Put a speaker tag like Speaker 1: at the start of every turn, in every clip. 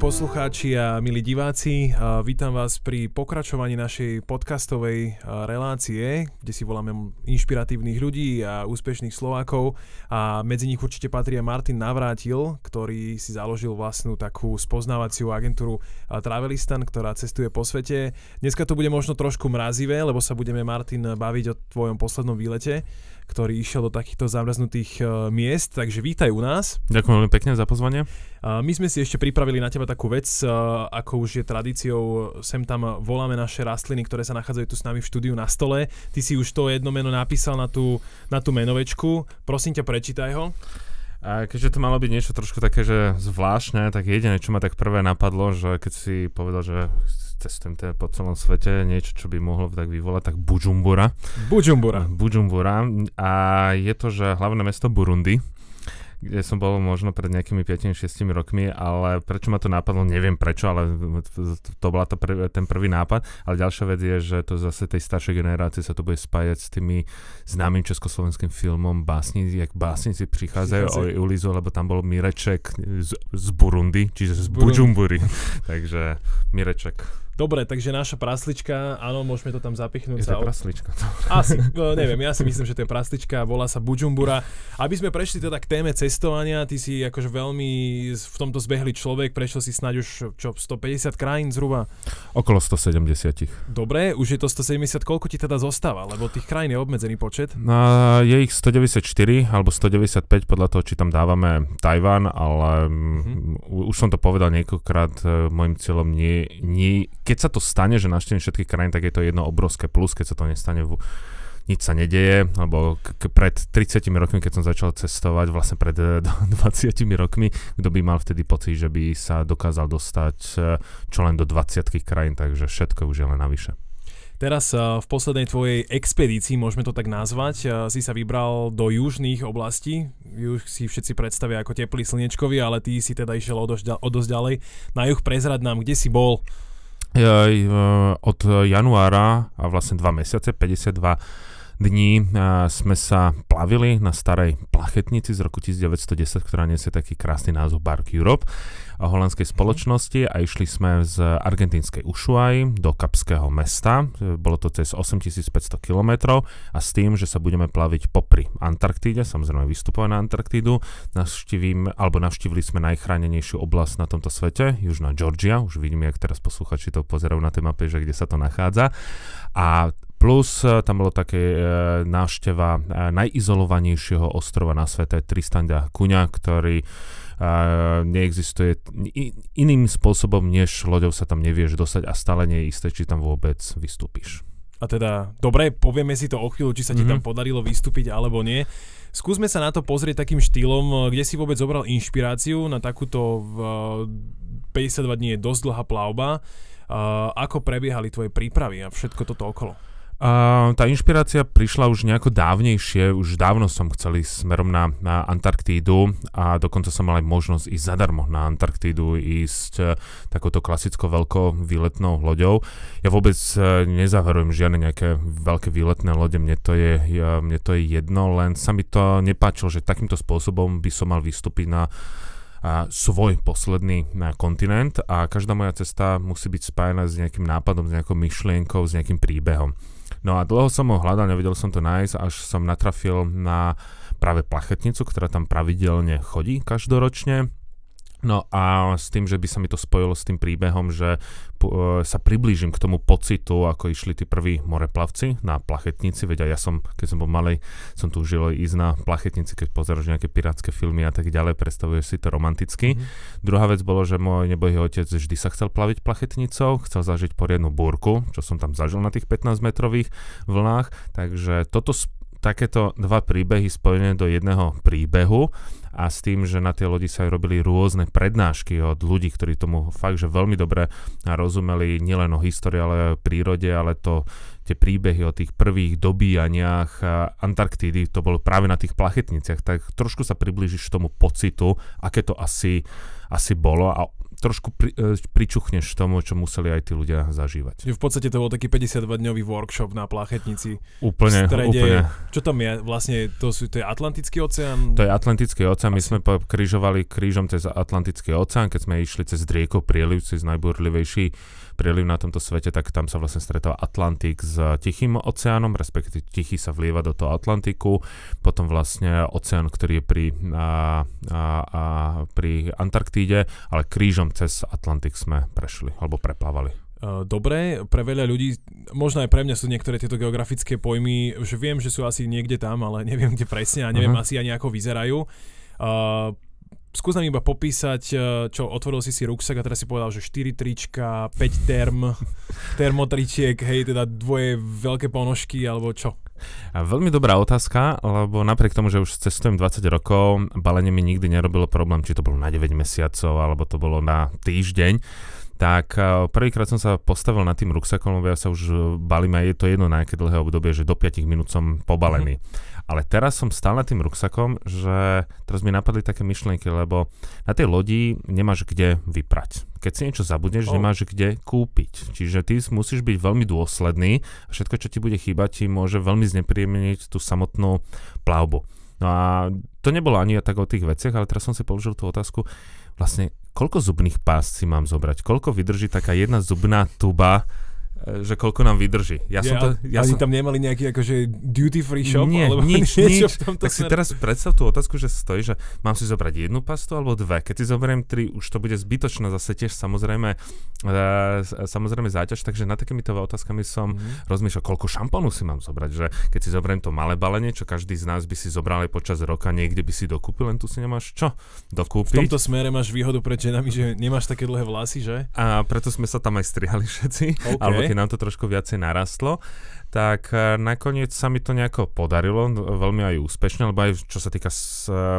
Speaker 1: poslucháči a milí diváci, vítam vás pri pokračovaní našej podcastovej relácie, kde si voláme inšpiratívnych ľudí a úspešných Slovákov a medzi nich určite patrí Martin Navrátil, ktorý si založil vlastnú takú spoznávaciu agentúru Travelistan, ktorá cestuje po svete. Dneska to bude možno trošku mrazivé, lebo sa budeme Martin baviť o tvojom poslednom výlete, ktorý išiel do takýchto zamrznutých e, miest, takže vítaj u nás.
Speaker 2: Ďakujem veľmi pekne za pozvanie.
Speaker 1: My sme si ešte pripravili na teba takú vec, e, ako už je tradíciou, sem tam voláme naše rastliny, ktoré sa nachádzajú tu s nami v štúdiu na stole. Ty si už to jedno meno napísal na tú, na
Speaker 2: tú menovečku. Prosím ťa, prečítaj ho. A keďže to malo byť niečo trošku také, že zvláštne, tak jediné, čo ma tak prvé napadlo, že keď si povedal, že cestujem teda po celom svete, niečo, čo by mohlo tak vyvolať, tak Bujumbura. Bujumbura. Bujumbura. A je to, že hlavné mesto Burundi kde som bol možno pred nejakými 5-6 rokmi, ale prečo ma to napadlo, neviem prečo, ale to bola to prv, ten prvý nápad. Ale ďalšia vec je, že to zase tej staršej generácie sa to bude spájať s tými známym československým filmom Básni, jak básnici prichádzajú o Ulizu, lebo tam bol Mireček z, z Burundi, čiže z z Bujumburi. Takže Mireček.
Speaker 1: Dobre, takže naša praslička, áno, môžeme to tam zapichnúť. Je to od... praslička. Asi, no, neviem, ja si myslím, že to je praslička, volá sa Bujumbura. Aby sme prešli teda k téme cestovania, ty si akože veľmi v tomto zbehli človek, prešiel si snáď už čo, 150 krajín zhruba?
Speaker 2: Okolo 170.
Speaker 1: Dobre, už je to 170, koľko ti teda zostáva, lebo tých krajín je obmedzený počet?
Speaker 2: No, je ich 194 alebo 195 podľa toho, či tam dávame Tajván, ale mm-hmm. už som to povedal niekoľkokrát, e, môjim cieľom nie, nie keď sa to stane, že navštívim všetky krajiny, tak je to jedno obrovské plus, keď sa to nestane, v, nič sa nedeje, lebo k- pred 30 rokmi, keď som začal cestovať, vlastne pred 20 e, rokmi, kto by mal vtedy pocit, že by sa dokázal dostať e, čo len do 20 krajín, takže všetko už je len navyše.
Speaker 1: Teraz e, v poslednej tvojej expedícii, môžeme to tak nazvať, si sa vybral do južných oblastí. už si všetci predstavia ako teplý slnečkový, ale ty si teda išiel o o dosť ďalej. Na juh prezrad nám, kde si bol?
Speaker 2: E, od januára a vlastne 2 mesiace, 52 dní e, sme sa plavili na starej plachetnici z roku 1910, ktorá nesie taký krásny názov Bark Europe holandskej mhm. spoločnosti a išli sme z argentínskej Ušuaj do Kapského mesta. Bolo to cez 8500 km a s tým, že sa budeme plaviť popri Antarktíde, samozrejme vystupovať na Antarktídu, navštívim, alebo navštívili sme najchránenejšiu oblasť na tomto svete, Južná Georgia, už vidíme, jak teraz posluchači to pozerajú na tej mape, že kde sa to nachádza. A Plus eh, tam bolo také e, návšteva e, najizolovanejšieho ostrova na svete Tristanda Kuňa, ktorý e, neexistuje iným spôsobom, než loďou sa tam nevieš dostať a stále nie je isté, či tam vôbec vystúpiš.
Speaker 1: A teda, dobre, povieme si to o chvíľu, či sa ti mm-hmm. tam mhm. podarilo vystúpiť alebo nie. Skúsme sa na to pozrieť takým štýlom, kde si vôbec zobral inšpiráciu na takúto v, 52 dní je dosť dlhá plavba. ako prebiehali tvoje prípravy a všetko toto okolo?
Speaker 2: Uh, tá inšpirácia prišla už nejako dávnejšie, už dávno som chcel ísť smerom na, na Antarktídu a dokonca som mal aj možnosť ísť zadarmo na Antarktídu, ísť uh, takouto klasickou veľkou výletnou loďou. Ja vôbec uh, e, nezaverujem žiadne nejaké veľké výletné lode, mne to, je, ja, mne to je jedno, len sa mi to nepáčilo, že takýmto spôsobom by som mal vystúpiť na a svoj posledný a, e, kontinent a každá moja cesta musí byť spájená s nejakým nápadom, s nejakou myšlienkou, s nejakým príbehom. No a dlho som ho hľadal, nevedel som to nájsť, až som natrafil na práve plachetnicu, ktorá tam pravidelne chodí každoročne No a s tým, že by sa mi to spojilo s tým príbehom, že e, sa priblížim k tomu pocitu, ako išli tí prví moreplavci na plachetnici, veď ja som, keď som bol malej, som tu užil ísť na plachetnici, keď pozeráš nejaké pirátske filmy a tak ďalej, predstavuješ si to romanticky. Mm. Druhá vec bolo, že môj nebohý otec vždy sa chcel plaviť plachetnicou, chcel zažiť poriadnu búrku, čo som tam zažil na tých 15-metrových vlnách, takže toto takéto dva príbehy spojené do jedného príbehu a s tým, že na tie lodi sa aj robili rôzne prednášky od ľudí, ktorí tomu fakt, že veľmi dobre rozumeli nielen o histórii, ale aj o prírode, ale to tie príbehy o tých prvých dobíjaniach Antarktídy, to bolo práve na tých plachetniciach, tak trošku sa priblížiš tomu pocitu, aké to asi, asi bolo a trošku pri, e, pričuchneš tomu, čo museli aj tí ľudia zažívať.
Speaker 1: V podstate to bol taký 52-dňový workshop na plachetnici. Úplne, v strede, úplne. Čo tam je? Vlastne to, sú, to je Atlantický oceán? To je
Speaker 2: Atlantický oceán. My sme križovali krížom cez Atlantický oceán, keď sme išli cez rieku Prieliv, cez najburlivejší prieliv na tomto svete, tak tam sa vlastne stretáva Atlantik s Tichým oceánom, respektíve Tichý sa vlieva do toho Atlantiku, potom vlastne oceán, ktorý je pri, a, a, a, pri Antarktíde, ale krížom cez Atlantik sme prešli alebo preplávali
Speaker 1: e, dobré. Pre veľa ľudí, možno aj pre mňa sú niektoré tieto geografické pojmy, že viem, že sú asi niekde tam, ale neviem kde presne a neviem uh-huh. asi ani ako vyzerajú. Uh, skús nám iba popísať, e, čo otvoril si si ruksak a teraz si povedal, že 4 trička, 5 term, termotričiek, hej, teda dvoje veľké ponožky alebo čo?
Speaker 2: A veľmi dobrá otázka, lebo napriek tomu, že už cestujem 20 rokov, balenie mi nikdy nerobilo problém, či to bolo na 9 mesiacov, alebo to bolo na týždeň tak e, prvýkrát som sa postavil nad tým ruksakom, lebo ja sa už e, balím a je to jedno na nejaké dlhé obdobie, že do 5 minút som pobalený. Mm. Ale teraz som stál nad tým ruksakom, že teraz mi napadli také myšlienky, lebo na tej lodi nemáš kde vyprať. Keď si niečo zabudneš, oh. nemáš kde kúpiť. Čiže ty musíš byť veľmi dôsledný a všetko, čo ti bude chýbať, ti môže veľmi znepríjemniť tú samotnú plavbu. No a to nebolo ani tak o tých veciach, ale teraz som si položil tú otázku, vlastne koľko zubných pás si mám zobrať? Koľko vydrží taká jedna zubná tuba E, že koľko nám vydrží. Ja, ja som to, ja som... tam
Speaker 1: nemali nejaký akože duty free shop? Nie, alebo nič, nič. V tak si teraz
Speaker 2: predstav tú otázku, že stojí, že mám si zobrať jednu pastu alebo dve. Keď si zoberiem tri, už to bude zbytočné zase tiež samozrejme, uh, samozrejme záťaž, takže na to otázkami som mm-hmm. rozmýšľal, koľko šampónu si mám zobrať, že keď si zoberiem to malé balenie, čo každý z nás by si zobral aj počas roka, niekde by si dokúpil, len tu si nemáš čo dokúpiť. V tomto
Speaker 1: smere máš výhodu pred ženami, že nemáš také dlhé vlasy, že?
Speaker 2: A preto sme sa tam aj strihali všetci. Okay. Alebo keď nám to trošku viacej narastlo tak e, nakoniec sa mi to nejako podarilo, veľmi aj úspešne, lebo aj čo sa týka s, uh, e,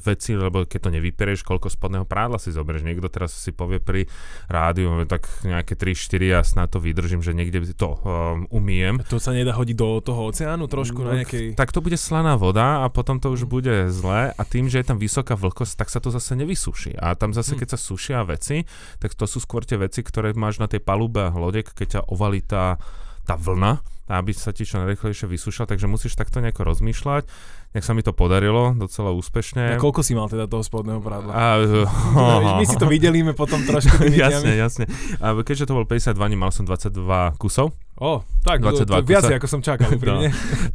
Speaker 2: veci, lebo keď to nevyperieš, koľko spodného prádla si zoberieš. Niekto teraz si povie pri rádiu, tak nejaké 3-4 a snad to vydržím, že niekde to um, umiem.
Speaker 1: To sa nedá hodiť do
Speaker 2: toho oceánu
Speaker 1: trošku no, na nejakej...
Speaker 2: Tak to bude slaná voda a potom to už mm. bude zlé a tým, že je tam vysoká vlhkosť, tak sa to zase nevysuší. A tam zase, mm. keď sa sušia veci, tak to sú skôr tie veci, ktoré máš na tej palube a hlodek, keď ťa ovalí tá tá vlna, aby sa ti čo najrychlejšie vysúšal, takže musíš takto nejako rozmýšľať. Nech sa mi to podarilo, docela úspešne. A koľko
Speaker 1: si mal teda toho spodného prádla? A, oh. My si to vydelíme potom trošku. jasne, jasne.
Speaker 2: A keďže to bol 52, mal som 22 kusov. O, tak, 22 to, to viac ako som čakal. no,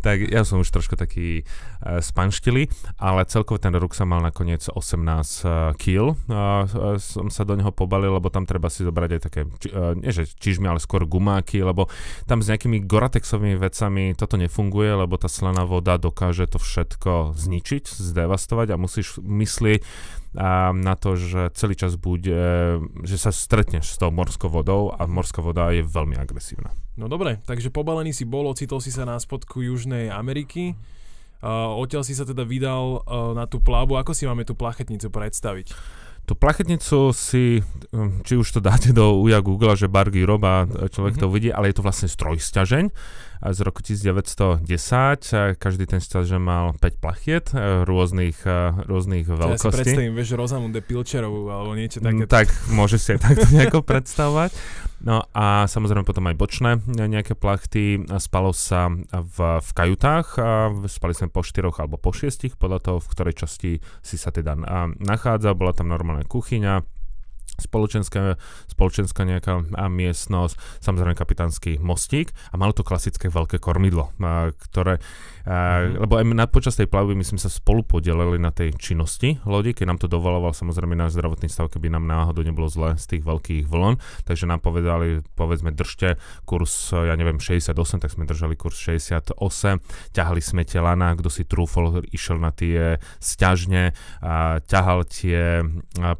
Speaker 2: tak ja som už trošku taký uh, spanštili, ale celkovo ten ruk sa mal nakoniec 18 uh, kill. Uh, uh, som sa do neho pobalil, lebo tam treba si zobrať aj také, či, uh, nie že čižmy, ale skôr gumáky, lebo tam s nejakými goratexovými vecami toto nefunguje, lebo tá slaná voda dokáže to všetko zničiť, zdevastovať a musíš myslieť a na to, že celý čas buď, e, že sa stretneš s tou morskou vodou a mhm. morská voda je veľmi agresívna.
Speaker 1: No dobre, takže pobalený si bol, ocitol si sa na spodku Južnej Ameriky. Uh, odtiaľ si sa teda vydal uh, na tú plábu. Ako si máme tú plachetnicu predstaviť?
Speaker 2: Tú plachetnicu si, hm, či už to dáte do uja Google, že Bargy roba, človek mm-hmm. to uvidí, ale je to vlastne strojsťažeň z roku 1910. Eh, každý ten stáže mal 5 plachiet eh, rôznych, eh, rôznych teda veľkostí. Ja si predstavím,
Speaker 1: vieš, Rozamunde Pilčerovú
Speaker 2: alebo niečo také. Mm, tak, môžeš si aj takto nejako predstavovať. No a samozrejme potom aj bočné nejaké plachty. Spalo sa v, v kajutách. Spali sme po štyroch alebo po šiestich, podľa toho, v ktorej časti si sa teda nachádza. Bola tam normálna kuchyňa, spoločenská, spoločenská nejaká a miestnosť, samozrejme kapitánsky mostík a malo to klasické veľké kormidlo, ktoré a, mm-hmm. Lebo aj nad počas tej plavby my sme sa spolu podelili na tej činnosti lodi, keď nám to dovoloval samozrejme náš zdravotný stav, keby nám náhodou nebolo zle z tých veľkých vln. Takže nám povedali, povedzme, držte kurz, ja neviem, 68, tak sme držali kurz 68, ťahali sme tie lana, kto si trúfol, išiel na tie sťažne, a ťahal tie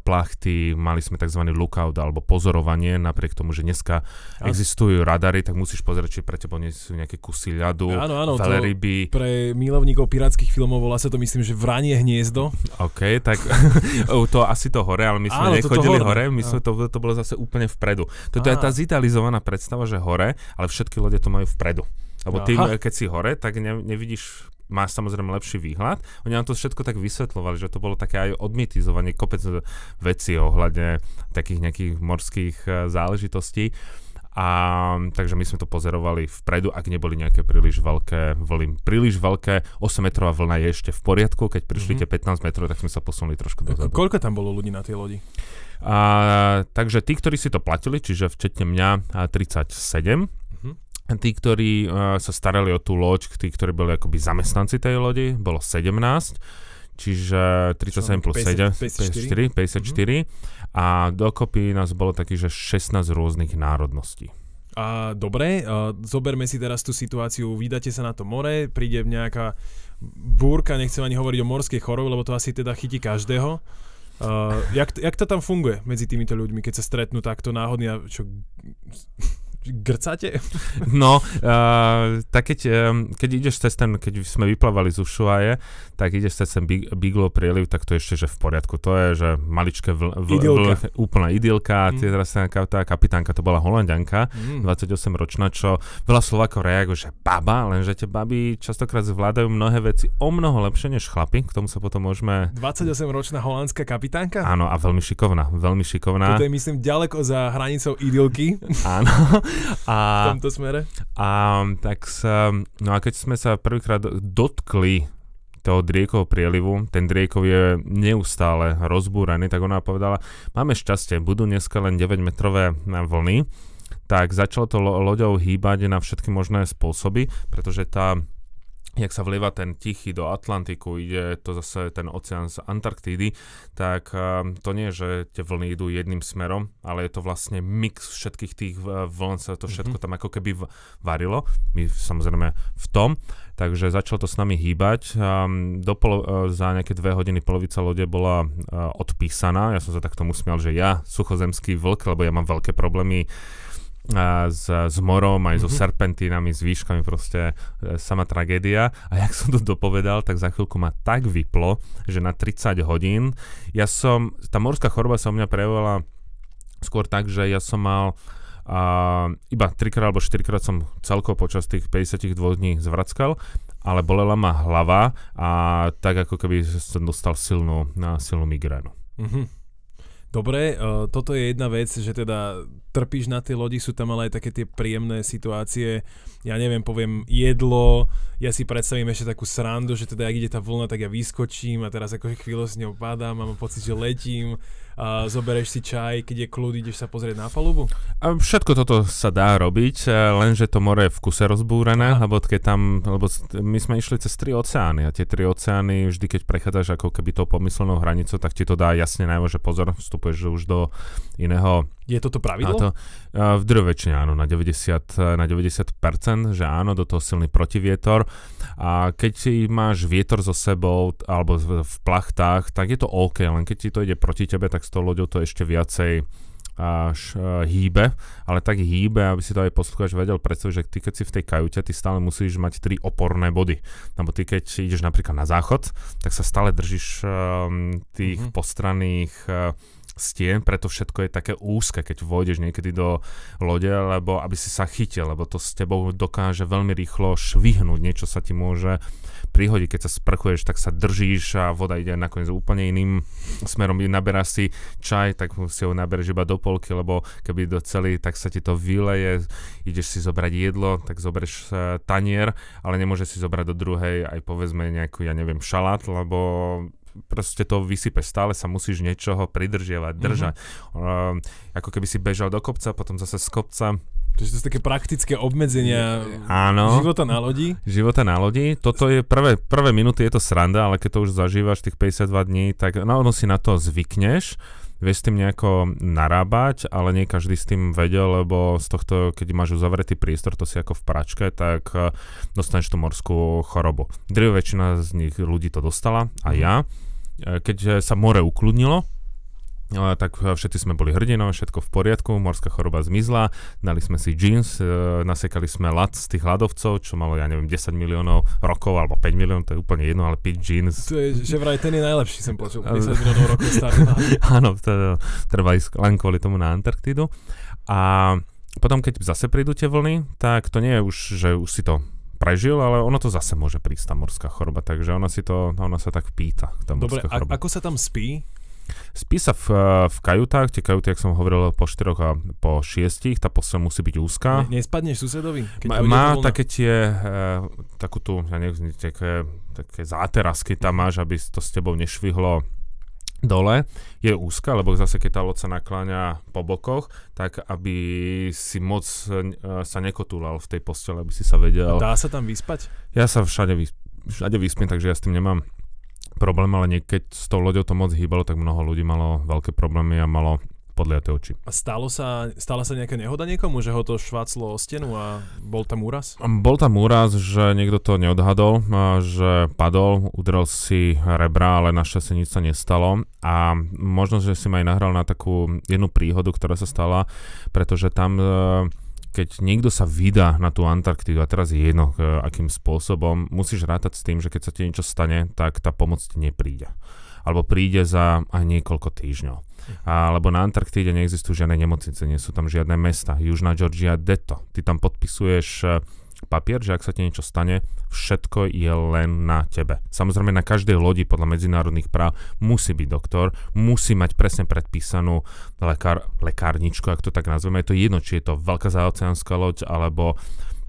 Speaker 2: plachty, mali sme tzv. lookout alebo pozorovanie, napriek tomu, že dneska existujú radary, tak musíš pozrieť, či pre teba nie sú nejaké kusy ľadu, áno, áno, ryby
Speaker 1: pre milovníkov
Speaker 2: pirátskych filmov, volá sa to myslím, že Vranie hniezdo. OK, tak to asi to hore, ale my sme Áno, nechodili hore, my sme, to, to bolo zase úplne vpredu. Toto je tá zitalizovaná predstava, že hore, ale všetky lode to majú vpredu. Lebo ty, keď si hore, tak ne, nevidíš má samozrejme lepší výhľad. Oni nám to všetko tak vysvetlovali, že to bolo také aj odmitizovanie, kopec veci ohľadne takých nejakých morských eh, záležitostí. A, takže my sme to pozerovali vpredu, ak neboli nejaké príliš veľké vlny. Príliš veľké, 8-metrová vlna je ešte v poriadku, keď prišli mm-hmm. tie 15 metrov, tak sme sa posunuli trošku dozadu. Koľko
Speaker 1: tam bolo ľudí na tej lodi?
Speaker 2: A, takže tí, ktorí si to platili, čiže včetne mňa 37, mhm. tí, ktorí uh, sa starali o tú loď, tí, ktorí boli akoby zamestnanci tej lodi, bolo 17, čiže 37 plus 7, 54, 54 mm-hmm a dokopy nás bolo takých, že 16 rôznych národností.
Speaker 1: A, dobre, a, zoberme si teraz tú situáciu, vydáte sa na to more, príde nejaká búrka, nechcem ani hovoriť o morskej chorobe, lebo to asi teda chytí každého. Uh, jak, jak to tam funguje medzi týmito ľuďmi, keď sa stretnú takto náhodne a čo grcate?
Speaker 2: No, uh, tak keď, um, keď ideš cez ten, keď sme vyplávali z Ušuaje, tak ideš cez ten Big, prieliv, tak to je ešte, že v poriadku. To je, že maličké vl, vl, vl, vl, úplná idylka. Mm. Tie teraz tá kapitánka, to bola holandianka, mm. 28-ročná, čo veľa Slovákov reaguje, že baba, lenže tie baby častokrát zvládajú mnohé veci o mnoho lepšie než chlapi, k tomu sa potom môžeme... 28-ročná holandská kapitánka? Áno, a veľmi šikovná, veľmi šikovná. To je,
Speaker 1: myslím, ďaleko za hranicou idylky.
Speaker 2: Áno, a, v tomto smere? A, tak sa, no a keď sme sa prvýkrát dotkli toho Driekov prielivu, ten Driekov je neustále rozbúraný, tak ona povedala, máme šťastie, budú dneska len 9-metrové vlny, tak začalo to lo- loďou hýbať na všetky možné spôsoby, pretože tá jak sa vlieva ten tichý do Atlantiku, ide to zase ten oceán z Antarktídy, tak eh, to nie, že tie vlny idú jedným smerom, ale je to vlastne mix všetkých tých eh, vln, sa to všetko mhm. tam ako keby varilo. My samozrejme v tom, takže začalo to s nami hýbať. Ehm, do polo- eh, za nejaké dve hodiny polovica lode bola odpísaná, ja som sa tak tomu smial, že ja, suchozemský vlk, lebo ja mám veľké problémy s, s morom, aj mm-hmm. so mhm. serpentínami, s výškami, proste e, sama tragédia. A jak som to dopovedal, tak za chvíľku ma tak vyplo, že na 30 hodín, ja som, tá morská choroba sa u mňa prejavila skôr tak, že ja som mal a iba trikrát alebo štyrikrát som celkovo počas tých 52 dní zvrackal, ale bolela ma hlava a tak ako keby som dostal silnú, silnú migrénu.
Speaker 1: Mm-hmm. Dobre, uh, toto je jedna vec, že teda trpíš na tie lodi, sú tam ale aj také tie príjemné situácie, ja neviem, poviem jedlo, ja si predstavím ešte takú srandu, že teda ak ide tá vlna, tak ja vyskočím a teraz ako chvíľu s ňou padám, mám pocit, že letím a zobereš si čaj, keď je kľud, ideš sa pozrieť na palubu?
Speaker 2: A všetko toto sa dá robiť, e, lenže to more je v kuse a... lebo keď tam, lebo my sme išli cez tri oceány a tie tri oceány, vždy keď prechádzaš ako keby tou pomyselnou hranicou, tak ti to dá jasne najmä, že pozor, vstupuješ už do iného je toto pravidlo? Na to, v drvečne áno, na 90%, na 90%, že áno, do toho silný protivietor. A keď si máš vietor so sebou alebo v plachtách, tak je to OK, len keď ti to ide proti tebe, tak s tou loďou to ešte viacej až e, hýbe, ale tak hýbe, aby si to aj poslucháč vedel predstaviť, že ty keď si v tej kajute, ty stále musíš mať tri oporné body. Lebo ty keď ideš napríklad na záchod, tak sa stále držíš um, tých mm-hmm. postranných uh, stien, preto všetko je také úzke, keď vôjdeš niekedy do lode, alebo aby si sa chytil, lebo to s tebou dokáže veľmi rýchlo švihnúť, niečo sa ti môže prihodiť, keď sa sprchuješ, tak sa držíš a voda ide nakoniec úplne iným smerom, naberá si čaj, tak si ho naberieš iba do polky, lebo keby do celý, tak sa ti to vyleje, ideš si zobrať jedlo, tak zoberieš e, tanier, ale nemôže si zobrať do druhej aj povedzme nejakú, ja neviem, šalát, lebo proste to vysype, stále sa musíš niečoho pridržiavať, mhm. držať. Mm-hmm. Uh, ako keby si bežal do kopca, potom zase z kopca. to sú také
Speaker 1: praktické obmedzenia Áno, života na lodi.
Speaker 2: Života na lodi. Toto je prvé, prvé minúty, je to sranda, ale keď to už zažívaš tých 52 dní, tak no, ono si na to zvykneš vie s tým nejako narábať, ale nie každý s tým vedel, lebo z tohto, keď máš uzavretý priestor, to si ako v pračke, tak eh, dostaneš tú morskú chorobu. Drvivá väčšina z nich ľudí to dostala, a mhm. ja. Eh, keď sa more ukludnilo, tak všetci sme boli hrdinou, všetko v poriadku, morská choroba zmizla, dali sme si jeans, e, nasekali sme lat z tých hladovcov, čo malo, ja neviem, 10 miliónov rokov alebo 5 miliónov, to je úplne jedno, ale 5 jeans. To je, že vraj ten je najlepší, som počul, 10 miliónov rokov starý. Áno, to trvá ísť len kvôli tomu na Antarktidu. A potom, keď zase prídu tie vlny, tak to nie je už, že už si to prežil, ale ono to zase môže prísť, tá morská choroba, takže ona si to, ona sa tak pýta, tá Dobre, A-
Speaker 1: ako sa tam spí?
Speaker 2: Spí sa v, eh, v kajutách, tie kajuty, ak som hovoril, po 4 a po šiestich, tá postel musí byť úzká. Ne, nespadneš susedovi? Keď má má také tie, eh, takú tú, ja neviem, také, také záterasky tam máš, aby to s tebou nešvihlo dole je úzka, lebo zase keď tá loď sa nakláňa po bokoch, tak aby si moc eh, sa nekotúlal v tej postele, aby si sa vedel. A dá sa tam vyspať? Ja sa všade, vys- všade vyspím, takže ja s tým nemám problém, ale niekedy s tou loďou to moc hýbalo, tak mnoho ľudí malo veľké problémy a malo podliate. oči.
Speaker 1: A stalo sa, stala sa nejaká nehoda niekomu, že ho to šváclo o stenu a bol tam úraz?
Speaker 2: Bol tam úraz, že niekto to neodhadol, že padol, udrel si rebra, ale našťastie nič sa nestalo. A možno, že si ma aj nahral na takú jednu príhodu, ktorá sa stala, pretože tam e, keď niekto sa vydá na tú Antarktidu, a teraz je jedno eh, akým spôsobom, musíš rátať s tým, že keď sa ti niečo stane, tak tá pomoc ti nepríde. Alebo príde za aj niekoľko týždňov. Mhm. Alebo na Antarktíde neexistujú žiadne nemocnice, nie sú tam žiadne mesta. Južná Georgia, Deto. Ty tam podpisuješ eh, papier, že ak sa ti niečo stane, všetko je len na tebe. Samozrejme na každej lodi podľa medzinárodných práv musí byť doktor, musí mať presne predpísanú lekár, lekárničku, ak to tak nazveme. Je to jedno, či je to veľká záoceánska loď alebo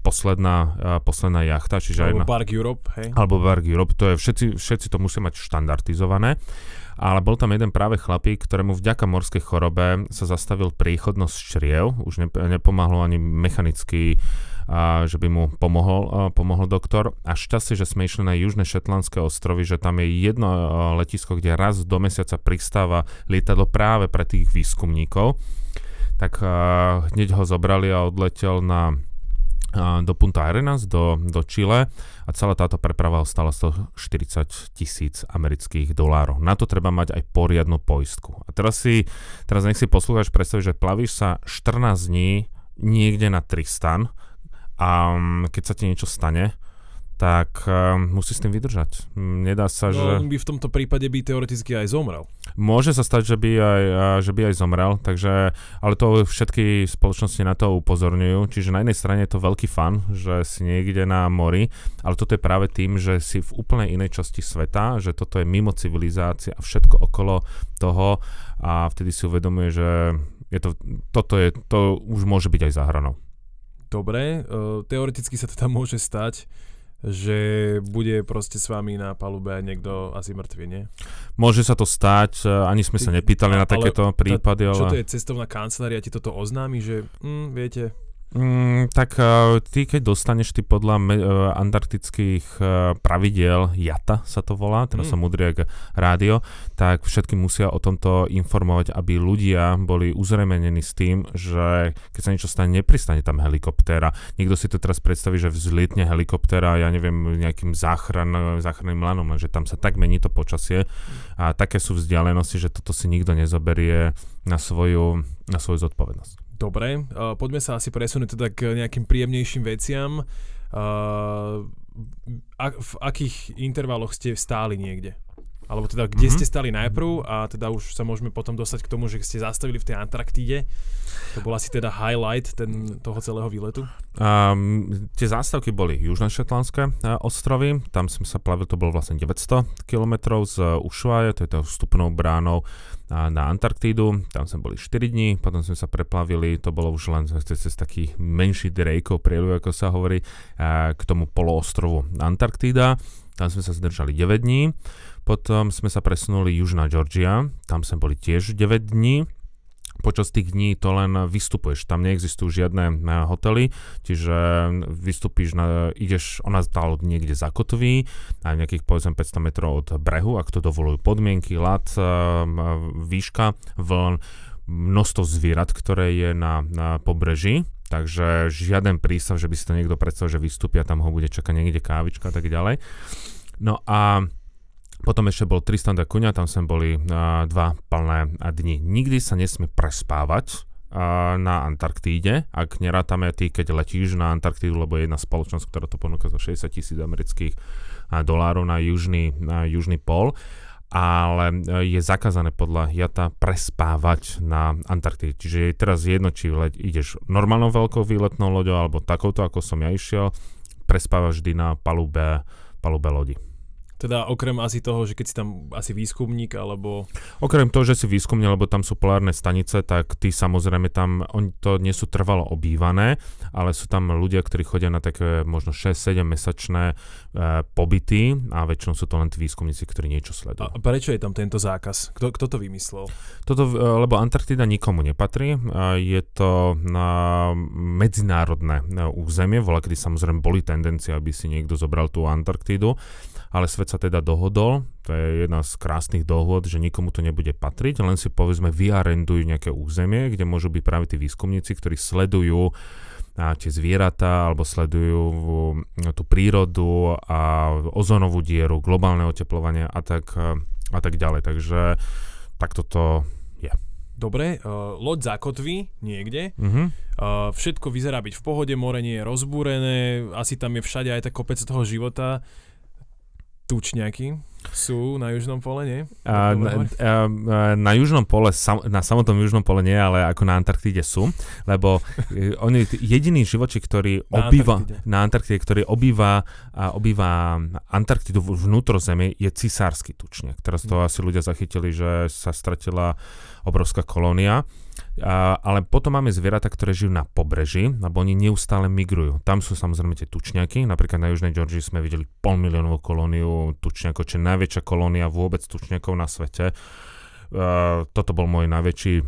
Speaker 2: posledná, uh, posledná jachta, čiže alebo jedna, Europe, hej? Alebo Bark Europe, to je, všetci, všetci to musí mať štandardizované ale bol tam jeden práve chlapík, ktorému vďaka morskej chorobe sa zastavil príchodnosť čriev, už ne, nepomáhlo ani mechanicky, a že by mu pomohol, pomohol doktor. A šťastie, že sme išli na južné šetlandské ostrovy, že tam je jedno e, letisko, kde raz do mesiaca pristáva lietadlo práve pre tých výskumníkov. Tak e, hneď ho zobrali a odletel na do Punta Arenas, do, do Chile a celá táto preprava stala 140 tisíc amerických dolárov. Na to treba mať aj poriadnu poistku. A teraz si, teraz nech si poslúchaš predstaviť, že plavíš sa 14 dní niekde na Tristan a mm, keď sa ti niečo stane, tak uh, musí s tým vydržať. Mm, nedá sa, no, že... on
Speaker 1: by v tomto prípade by teoreticky aj zomrel.
Speaker 2: Môže sa stať, že by aj, uh, že by aj zomrel, takže, ale to všetky spoločnosti na to upozorňujú, čiže na jednej strane je to veľký fan, že si niekde na mori, ale toto je práve tým, že si v úplne inej časti sveta, že toto je mimo civilizácie a všetko okolo toho a vtedy si uvedomuje, že je to, toto je, to už môže byť aj hranou.
Speaker 1: Dobre, uh, teoreticky sa teda môže stať, že bude proste s vami na palube niekto asi mŕtvy, nie?
Speaker 2: Môže sa to stať, e, ani sme sa nepýtali na takéto ale prípady, ale... Čo to je,
Speaker 1: cestovná kancelária ti toto oznámi, že mm, viete,
Speaker 2: Mm, tak uh, ty, keď dostaneš ty podľa me- uh, antarktických uh, pravidiel, JATA sa to volá, teraz mm. som múdry ako rádio, tak všetky musia o tomto informovať, aby ľudia boli uzremenení s tým, že keď sa niečo stane, nepristane tam helikoptéra. Niekto si to teraz predstaví, že vzlietne helikoptéra, ja neviem, nejakým záchran, záchranným lanom, že tam sa tak mení to počasie a také sú vzdialenosti, že toto si nikto nezoberie na svoju, na svoju zodpovednosť.
Speaker 1: Dobre, uh, poďme sa asi presunúť teda k nejakým príjemnejším veciam. Uh, a, v akých intervaloch ste stáli niekde? Alebo teda, kde mm-hmm. ste stali najprv a teda už sa môžeme potom dostať k tomu, že ste zastavili v tej Antarktíde. To bol asi teda highlight ten, toho celého výletu.
Speaker 2: Um, tie zástavky boli Južné Šetlanské eh, ostrovy, tam som sa plavil, to bolo vlastne 900 km z eh, Ushuaia, to je tou vstupnou bránou eh, na Antarktídu, tam sme boli 4 dní, potom sme sa preplavili, to bolo už len cez taký menší drejkov prieľu, ako sa hovorí, k tomu poloostrovu Antarktída. Tam sme sa zdržali 9 dní. Potom sme sa presunuli Južná Georgia, tam sme boli tiež 9 dní. Počas tých dní to len vystupuješ, tam neexistujú žiadne e, hotely, čiže vystupíš, na, ideš, ona stále niekde zakotví, aj nejakých povedzme 500 metrov od brehu, ak to dovolujú podmienky, lat, e, e, výška, vln, množstvo zvierat, ktoré je na, na pobreží, takže žiaden prísav, že by si to niekto predstavil, že vystúpia, tam ho bude čakať niekde kávička a tak ďalej. No a potom ešte bol Tristan da Cunha, tam sem boli uh, dva plné dni. Nikdy sa nesmie prespávať na Antarktíde, ak nerátame ty, keď letíš na Antarktídu, lebo je jedna spoločnosť, ktorá to ponúka za 60 tisíc amerických dolárov na južný, na južný pol ale e, je zakázané podľa JATA prespávať na Antarktíde. Čiže je teraz jedno, či leď, ideš normálnou veľkou výletnou loďou alebo takouto, ako som ja išiel, prespávaš vždy na palube, palube lodi.
Speaker 1: Teda okrem asi toho, že keď si tam asi výskumník alebo...
Speaker 2: Okrem toho, že si výskumník, alebo tam sú polárne stanice, tak ty samozrejme tam, oni to nie sú trvalo obývané, ale sú tam ľudia, ktorí chodia na také možno 6-7 mesačné e, pobyty a väčšinou sú to len tí výskumníci, ktorí niečo sledujú. A
Speaker 1: prečo je tam tento zákaz? Kto, kto to vymyslel?
Speaker 2: Toto, e, lebo Antarktida nikomu nepatrí, e, je to na medzinárodné e, územie, voľa kedy samozrejme boli tendencie, aby si niekto zobral tú Antarktidu, ale svet sa teda dohodol, to je jedna z krásnych dohod, že nikomu to nebude patriť, len si povedzme vyarendujú nejaké územie, kde môžu byť práve tí výskumníci, ktorí sledujú a tie zvieratá alebo sledujú mm, tú prírodu a ozonovú dieru, globálne oteplovanie a tak, e, a tak ďalej. Takže tak toto je.
Speaker 1: Dobre, uh, loď zakotví niekde, uh-huh. uh, všetko vyzerá byť v pohode, more nie je rozbúrené, asi tam je všade aj tá kopec toho života tučňaky sú na južnom pole, nie? A, na,
Speaker 2: a, na južnom pole, sam, na samotnom južnom pole nie, ale ako na Antarktíde sú, lebo e, oni jediný živočík, ktorý na obýva Antarktide. na Antarktíde, ktorý obýva, a obýva Antarktidu zemi, je cisársky tučňak. Teraz to mhm. asi ľudia zachytili, že sa stratila obrovská kolónia a, ale potom máme zvieratá, ktoré žijú na pobreží, lebo oni neustále migrujú. Tam sú samozrejme tie tučňaky. Napríklad na Južnej Georgii sme videli pol miliónovú kolóniu tučňakov, čo je najväčšia kolónia vôbec tučňakov na svete. Uh, toto bol môj najväčší e,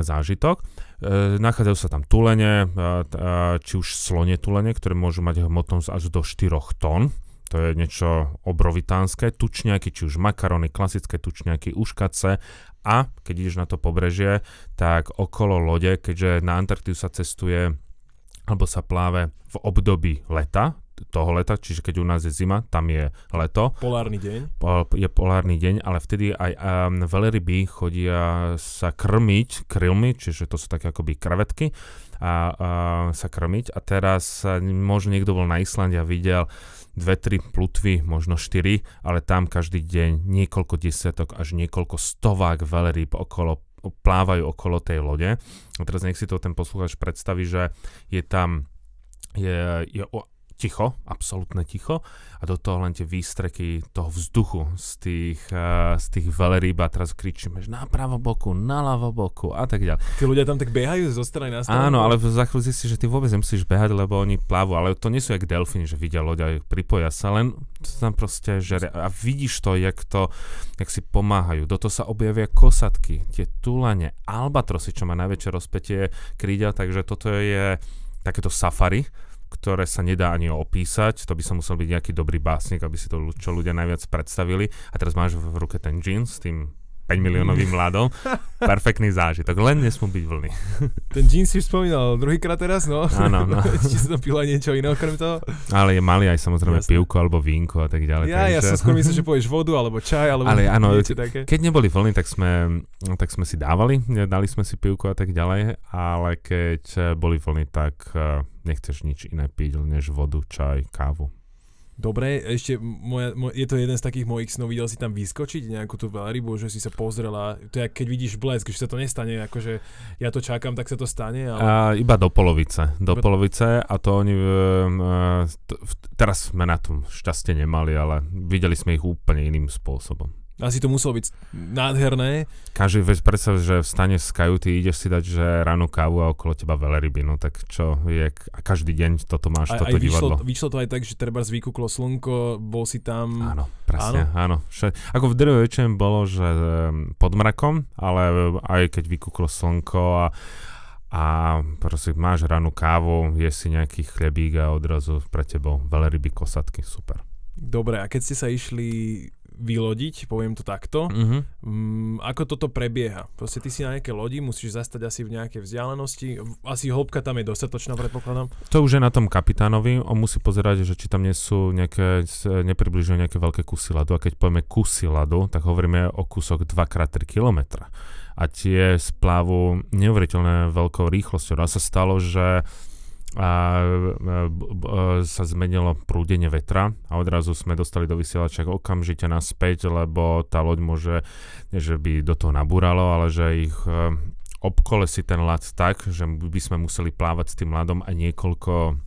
Speaker 2: zážitok. E, nachádzajú sa tam tulene, a, e, a, či už slone tulene, ktoré môžu mať hmotnosť až do 4 tón, to je niečo obrovitánske, tučňaky, či už makarony, klasické tučňaky, uškace a keď ideš na to pobrežie, tak okolo lode, keďže na Antarktidu sa cestuje alebo sa pláve v období leta, toho leta, čiže keď u nás je zima, tam je leto. Polárny deň. Po, je polárny deň, ale vtedy aj um, ehm, veľryby chodia sa krmiť krylmi, čiže to sú také akoby krevetky, a, a sa krmiť. A teraz eh, možno niekto bol na Islande a videl dve, tri plutvy, možno štyri, ale tam každý deň niekoľko desiatok až niekoľko stovák veľryb okolo plávajú okolo tej lode. A teraz nech si to ten poslucháč predstaví, že je tam je, je ticho, absolútne ticho a do toho len tie výstreky toho vzduchu z tých, uh, z tých veleryb a teraz kričíme, že na pravo boku, na ľavo boku a tak ďalej.
Speaker 1: Tí ľudia tam tak behajú zo strany na stranu. Áno, ale
Speaker 2: za chvíľu zistíš, že ty vôbec nemusíš behať, lebo oni plávajú, ale to nie sú jak delfíny, že vidia loď a pripoja sa, len to tam proste žere a vidíš to, jak to, jak si pomáhajú. Do toho sa objavia kosatky, tie tulane, albatrosy, čo má najväčšie rozpetie krídel, takže toto je takéto safari, ktoré sa nedá ani opísať. To by som musel byť nejaký dobrý básnik, aby si to čo ľudia najviac predstavili. A teraz máš v ruke ten jeans s tým 5 miliónovým mladom. Mm. Perfektný zážitok, len nesmú byť vlny.
Speaker 1: Ten džín si už spomínal druhýkrát teraz, no. Áno, no. Či sa tam pila niečo iné okrem toho?
Speaker 2: Ale je mali aj samozrejme Jasne. pivko alebo vínko a tak ďalej. Ja, takže... ja som skôr myslel,
Speaker 1: že povieš vodu alebo čaj alebo Ale áno, niečo také. keď
Speaker 2: neboli vlny, tak sme, tak sme si dávali, dali sme si pivko a tak ďalej, ale keď boli vlny, tak eh, nechceš nič iné piť, než vodu, čaj, kávu.
Speaker 1: Dobre, ešte moja, mo, je to jeden z takých mojich snov, videl si tam vyskočiť nejakú tú veľrybu, že si sa pozrela, to je keď vidíš blesk, že sa to nestane, akože ja to čakám, tak sa to stane. Ale...
Speaker 2: A, iba do polovice, do iba... polovice a to oni, e, e teraz sme na tom šťastie nemali, ale videli sme ich úplne iným spôsobom.
Speaker 1: Asi to muselo byť nádherné.
Speaker 2: Každý vec predstav, že vstane z kajuty, ideš si dať že ráno kávu a okolo teba veľa ryby, no tak čo, je, a každý deň toto máš, aj, toto aj divadlo.
Speaker 1: Vyšlo, vyšlo to aj tak, že treba zvykuklo slnko, bol si tam. Áno, presne,
Speaker 2: áno. áno vše, ako v drve väčšem bolo, že eh, pod mrakom, ale aj keď vykuklo slnko a, a proste máš ranú kávu, je si nejaký chlebík a odrazu pre tebou veľa ryby kosatky, super.
Speaker 1: Dobre, a keď ste sa išli vylodiť, poviem to takto. Uh-huh. Um, ako toto prebieha? Proste ty si na nejaké lodi, musíš zastať asi v nejakej vzdialenosti. Asi hĺbka tam je dostatočná, predpokladám.
Speaker 2: To už je na tom kapitánovi. On musí pozerať, že či tam nie sú nejaké, nepribližujú nejaké veľké kusy ľadu. A keď povieme kusy ľadu, tak hovoríme o kúsok 2x3 km. A tie splávu neuveriteľné veľkou rýchlosťou. A sa stalo, že a e, e, sa zmenilo prúdenie vetra a odrazu sme dostali do vysielača okamžite naspäť, lebo tá loď môže, nie že by do toho nabúralo, ale že ich e, obkolesí ten ľad tak, že by sme museli plávať s tým ľadom aj niekoľko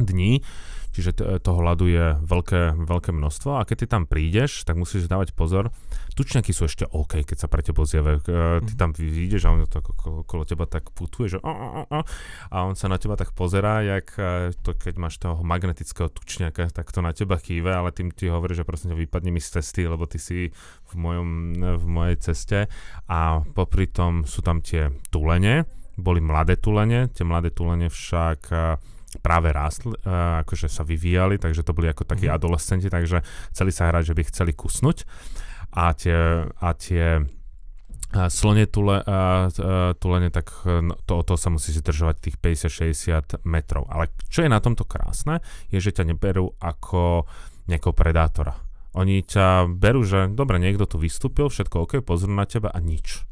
Speaker 2: dní. Čiže toho ľadu je veľké, veľké množstvo a keď ty tam prídeš, tak musíš dávať pozor. Tučňaky sú ešte OK, keď sa pre tebou zjavia. E, ty mhm. tam vyjdeš a on to okolo teba tak putuje, že a, a, a, a on sa na teba tak pozerá, jak e, to, keď máš toho magnetického tučňaka, tak to na teba chýve, ale tým ti hovorí, že prosím ťa vypadne mi z cesty, lebo ty si v, mojom, e, v mojej ceste a popri tom sú tam tie tulene, boli mladé tulene, tie mladé tulene však práve rástli, e, akože sa vyvíjali, takže to boli ako takí mm. adolescenti, takže chceli sa hrať, že by chceli kusnúť a tie, a tie e, Slone tule, e, tulene, tak no, to, to sa musí zdržovať tých 50-60 metrov. Ale čo je na tomto krásne, je, že ťa neberú ako nejakého predátora. Oni ťa berú, že dobre, niekto tu vystúpil, všetko ok, pozrú na teba a nič.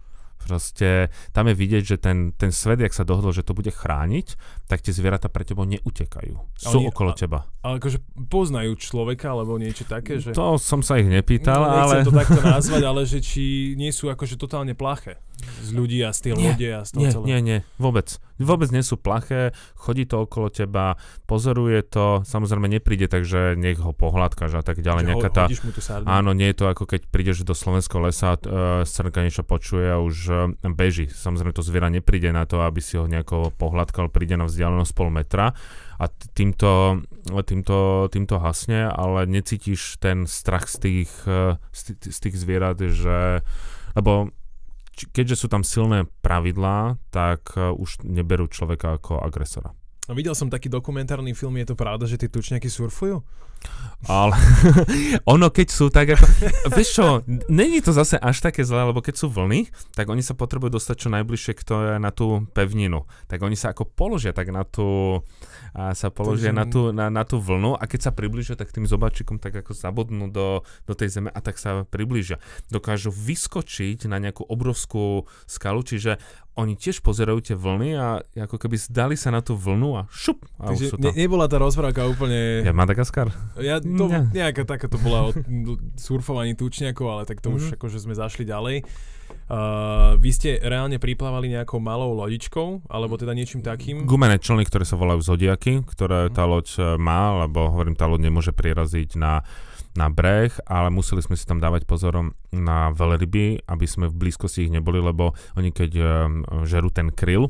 Speaker 2: Proste tam je vidieť, že ten, ten svet, jak sa dohodol, že to bude chrániť, tak tie zvieratá pre tebou neutekajú. Sú Oni, okolo a, teba.
Speaker 1: Ale akože poznajú človeka alebo niečo také, že... To som sa ich nepýtal, no, ale... to takto nazvať, ale že či nie sú akože totálne plaché z ľudí a z tých ľudí a z toho nie, celého. Nie,
Speaker 2: nie, vôbec vôbec nie sú plaché, chodí to okolo teba, pozoruje to, samozrejme nepríde tak, že nech ho pohľadkáš a tak ďalej. nejaká tá, mu tú sárnu. Áno, nie je to ako keď prídeš do slovenského lesa, uh, e, srnka niečo počuje a už uh, beží. Samozrejme to zviera nepríde na to, aby si ho nejako pohľadkal, príde na vzdialenosť pol metra a týmto, týmto, týmto hasne, ale necítiš ten strach z tých, e, z tých zvierat, že lebo keďže sú tam silné pravidlá, tak e, už neberú človeka ako agresora.
Speaker 1: A videl som taký dokumentárny film,
Speaker 2: je to pravda, že tie tučňaky surfujú? Ale ono, keď sú tak ako... Vieš čo, není to zase až také zlé, lebo keď sú vlny, tak oni sa potrebujú dostať čo najbližšie k to, na tú pevninu. Tak oni sa ako položia tak na tú... A sa položia Takže... na tú, na, na tú vlnu a keď sa priblížia, tak tým zobáčikom tak ako zabodnú do, do tej zeme a tak sa priblížia. Dokážu vyskočiť na nejakú obrovskú skalu, čiže oni tiež pozerajú tie vlny a ako keby zdali sa na tú vlnu a šup. A Takže už sú tam. Ne,
Speaker 1: nebola tá rozprávka úplne... Ja Madagaskar? Ja, mm, to, nejaká taká to bola od surfovaní tučňakov, ale tak to mm-hmm. už mhm. akože sme zašli ďalej. Uh, vy ste reálne priplávali nejakou malou lodičkou, alebo teda niečím takým?
Speaker 2: Gumené člny, ktoré sa volajú zodiaky, ktoré mhm. tá loď e, má, lebo hovorím, tá loď nemôže priraziť na, na breh, ale museli sme si tam dávať pozorom na veľryby, aby sme v blízkosti ich neboli, lebo oni keď uh, žerú ten kryl,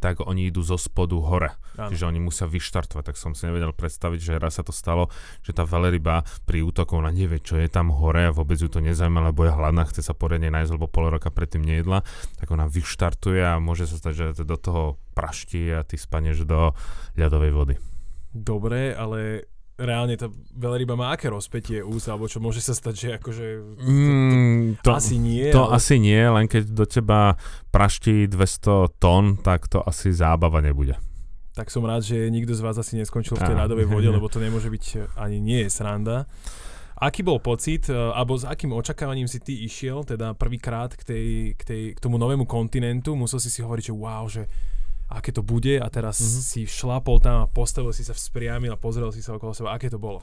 Speaker 2: tak oni idú zo spodu hore. Ano. Čiže oni musia vyštartovať. Tak som si nevedel predstaviť, že raz sa to stalo, že tá veľryba pri útoku, ona nevie, čo je tam hore a vôbec ju to nezaujíma, lebo je hladná, chce sa poriadne nájsť, lebo pol roka predtým nejedla, tak ona vyštartuje a môže sa stať, že do toho praští a ty spaneš do ľadovej vody.
Speaker 1: Dobre, ale reálne tá veľryba má aké rozpetie úst, alebo čo môže sa stať, že akože...
Speaker 2: Mm, to, to asi nie. To ale... asi nie, len keď do teba praští 200 tón, tak to asi zábava nebude.
Speaker 1: Tak som rád, že nikto z vás asi neskončil v tej rádovej vode, lebo to nemôže byť eh, ani nie je sranda. Aký bol pocit, eh, alebo s akým očakávaním si ty išiel, teda prvýkrát k, tej, k, tej, k tomu novému kontinentu? Musel si si hovoriť, že wow, že aké to bude a teraz mm-hmm. si šlapol tam a postavil si sa vzpriamil a pozrel si sa okolo seba, aké to bolo?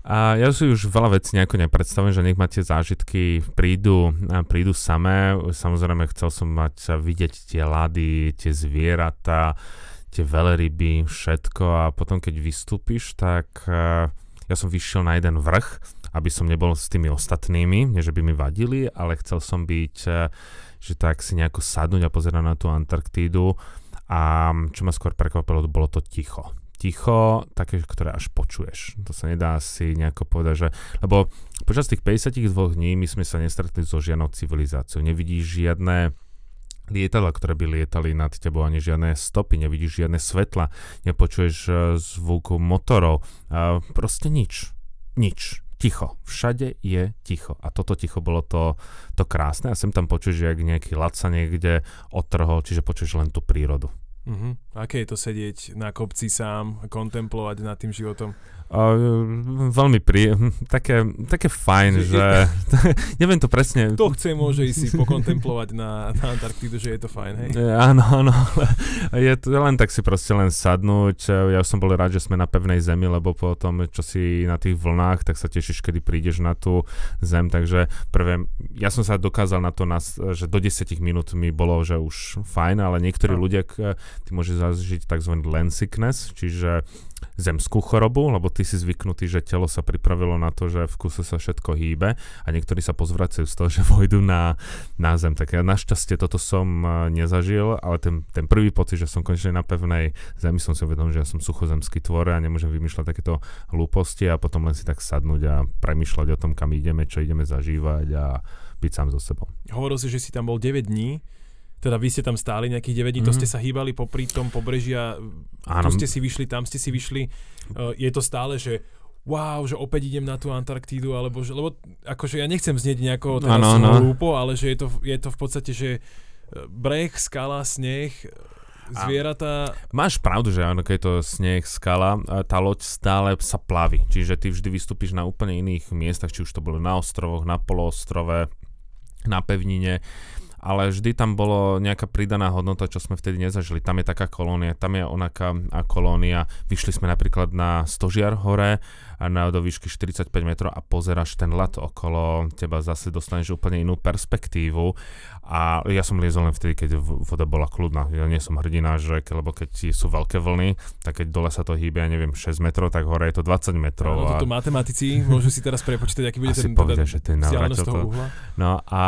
Speaker 2: A ja si už veľa vecí nejako nepredstavujem, že nech ma tie zážitky prídu, prídu samé. Samozrejme, chcel som mať sa vidieť tie lady, tie zvieratá, tie veleryby, všetko a potom keď vystúpiš, tak e, ja som vyšiel na jeden vrch, aby som nebol s tými ostatnými, nie že by mi vadili, ale chcel som byť, e, že tak si nejako sadnúť a pozerať na tú Antarktídu a čo ma skôr prekvapilo, bolo to ticho. Ticho, také, ktoré až počuješ. To sa nedá si nejako povedať, že... Lebo počas tých 52 dní my sme sa nestretli so žiadnou civilizáciou. Nevidíš žiadne lietadla, ktoré by lietali nad tebou, ani žiadne stopy, nevidíš žiadne svetla, nepočuješ e, zvuk motorov, proste nič, nič, ticho, všade je ticho a toto ticho bolo to, to krásne a sem tam počuješ, jak nejaký sa niekde otrhol, čiže počuješ len tú prírodu.
Speaker 1: Uh-huh. Aké je to sedieť na kopci sám, kontemplovať nad tým životom?
Speaker 2: Uh, veľmi príjemné, Také, také fajn, že... že... neviem to presne... To
Speaker 1: chce, môže ísť si pokontemplovať na, na Antarktidu, že je to fajn, hej? Áno, áno.
Speaker 2: Je to len tak si proste len sadnúť. Ja som bol rád, že sme na pevnej zemi, lebo potom, čo si na tých vlnách, tak sa tešíš, kedy prídeš na tú zem. Takže prvé, ja som sa dokázal na to, že do 10 minút mi bolo, že už fajn, ale niektorí no. ľudia, ty môžeš zažiť tzv. land sickness, čiže zemskú chorobu, lebo ty si zvyknutý, že telo sa pripravilo na to, že v kuse sa všetko hýbe a niektorí sa pozvracajú z toho, že vojdu na, na zem. Tak ja našťastie toto som eh, nezažil, ale ten, ten prvý pocit, že som konečne na pevnej zemi, som si uvedomil, že ja som suchozemský tvor a nemôžem vymýšľať takéto hlúposti a potom len si tak sadnúť a premýšľať o tom, kam ideme, čo ideme zažívať a byť sám so sebou.
Speaker 1: Hovoril si, že si tam bol 9 dní teda vy ste tam stáli nejakých 9 dní, mm-hmm. to ste mhm. sa hýbali popri tom pobrežia, a tu ste si vyšli, tam ste si vyšli. Uh, je to stále, že wow, že opäť idem na tú Antarktídu, alebo že, lebo akože ja nechcem znieť nejako teraz hlúpo, ale že je to, je to v podstate, že eh, breh, skala, sneh, zvieratá...
Speaker 2: A máš pravdu, že áno, keď to sneh, skala, eh, tá loď stále sa plaví. Čiže ty vždy vystúpiš na úplne iných miestach, či už to bolo na ostrovoch, na poloostrove, na pevnine ale vždy tam bolo nejaká pridaná hodnota, čo sme vtedy nezažili. Tam je taká kolónia, tam je onaká kolónia. Vyšli sme napríklad na Stožiar hore a na do výšky 45 metrov a pozeráš ten lat okolo teba, zase dostaneš úplne inú perspektívu a ja som liezol len vtedy, keď voda bola kľudná. Ja nie som hrdina, že, lebo keď sú veľké vlny, tak keď dole sa to hýbe, ja neviem, 6 metrov, tak hore je to 20 metrov. No, a... toto
Speaker 1: matematici môžu si teraz prepočítať, aký bude Asi ten povedia, teda, že to je toho uhla.
Speaker 2: No a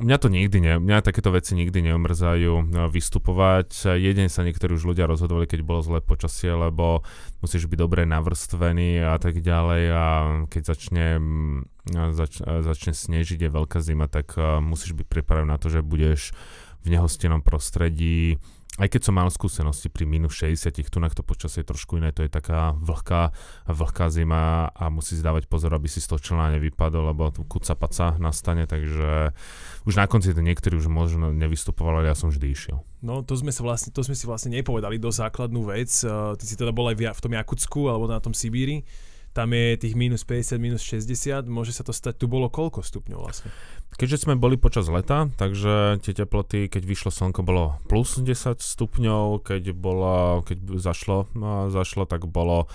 Speaker 2: mňa to nikdy ne, mňa takéto veci nikdy neumrzajú no, vystupovať. Jeden sa niektorí už ľudia rozhodovali, keď bolo zlé počasie, lebo musíš byť dobre navrstvený a tak ďalej a keď začne, mm, zač, začne snežiť, je veľká zima, tak musíš byť pripravený na to, že budeš v nehostenom prostredí, aj keď som mal skúsenosti pri minus 60, tu na to počasie je trošku iné, to je taká vlhká, vlhká zima a musí si dávať pozor, aby si z toho člena nevypadol, lebo tu kuca paca nastane, takže už na konci to niektorí už možno nevystupovali, ale ja som vždy išiel.
Speaker 1: No to sme, sa vlastne, to sme si vlastne nepovedali do základnú vec, eh, ty si teda bol aj v tom Jakutsku alebo na tom Sibíri, tam je tých minus 50, minus 60, môže sa to stať, tu bolo koľko stupňov vlastne?
Speaker 2: Keďže sme boli počas leta, takže tie teploty, keď vyšlo slnko, bolo plus 10 stupňov, keď, bolo, keď zašlo, zašlo, tak bolo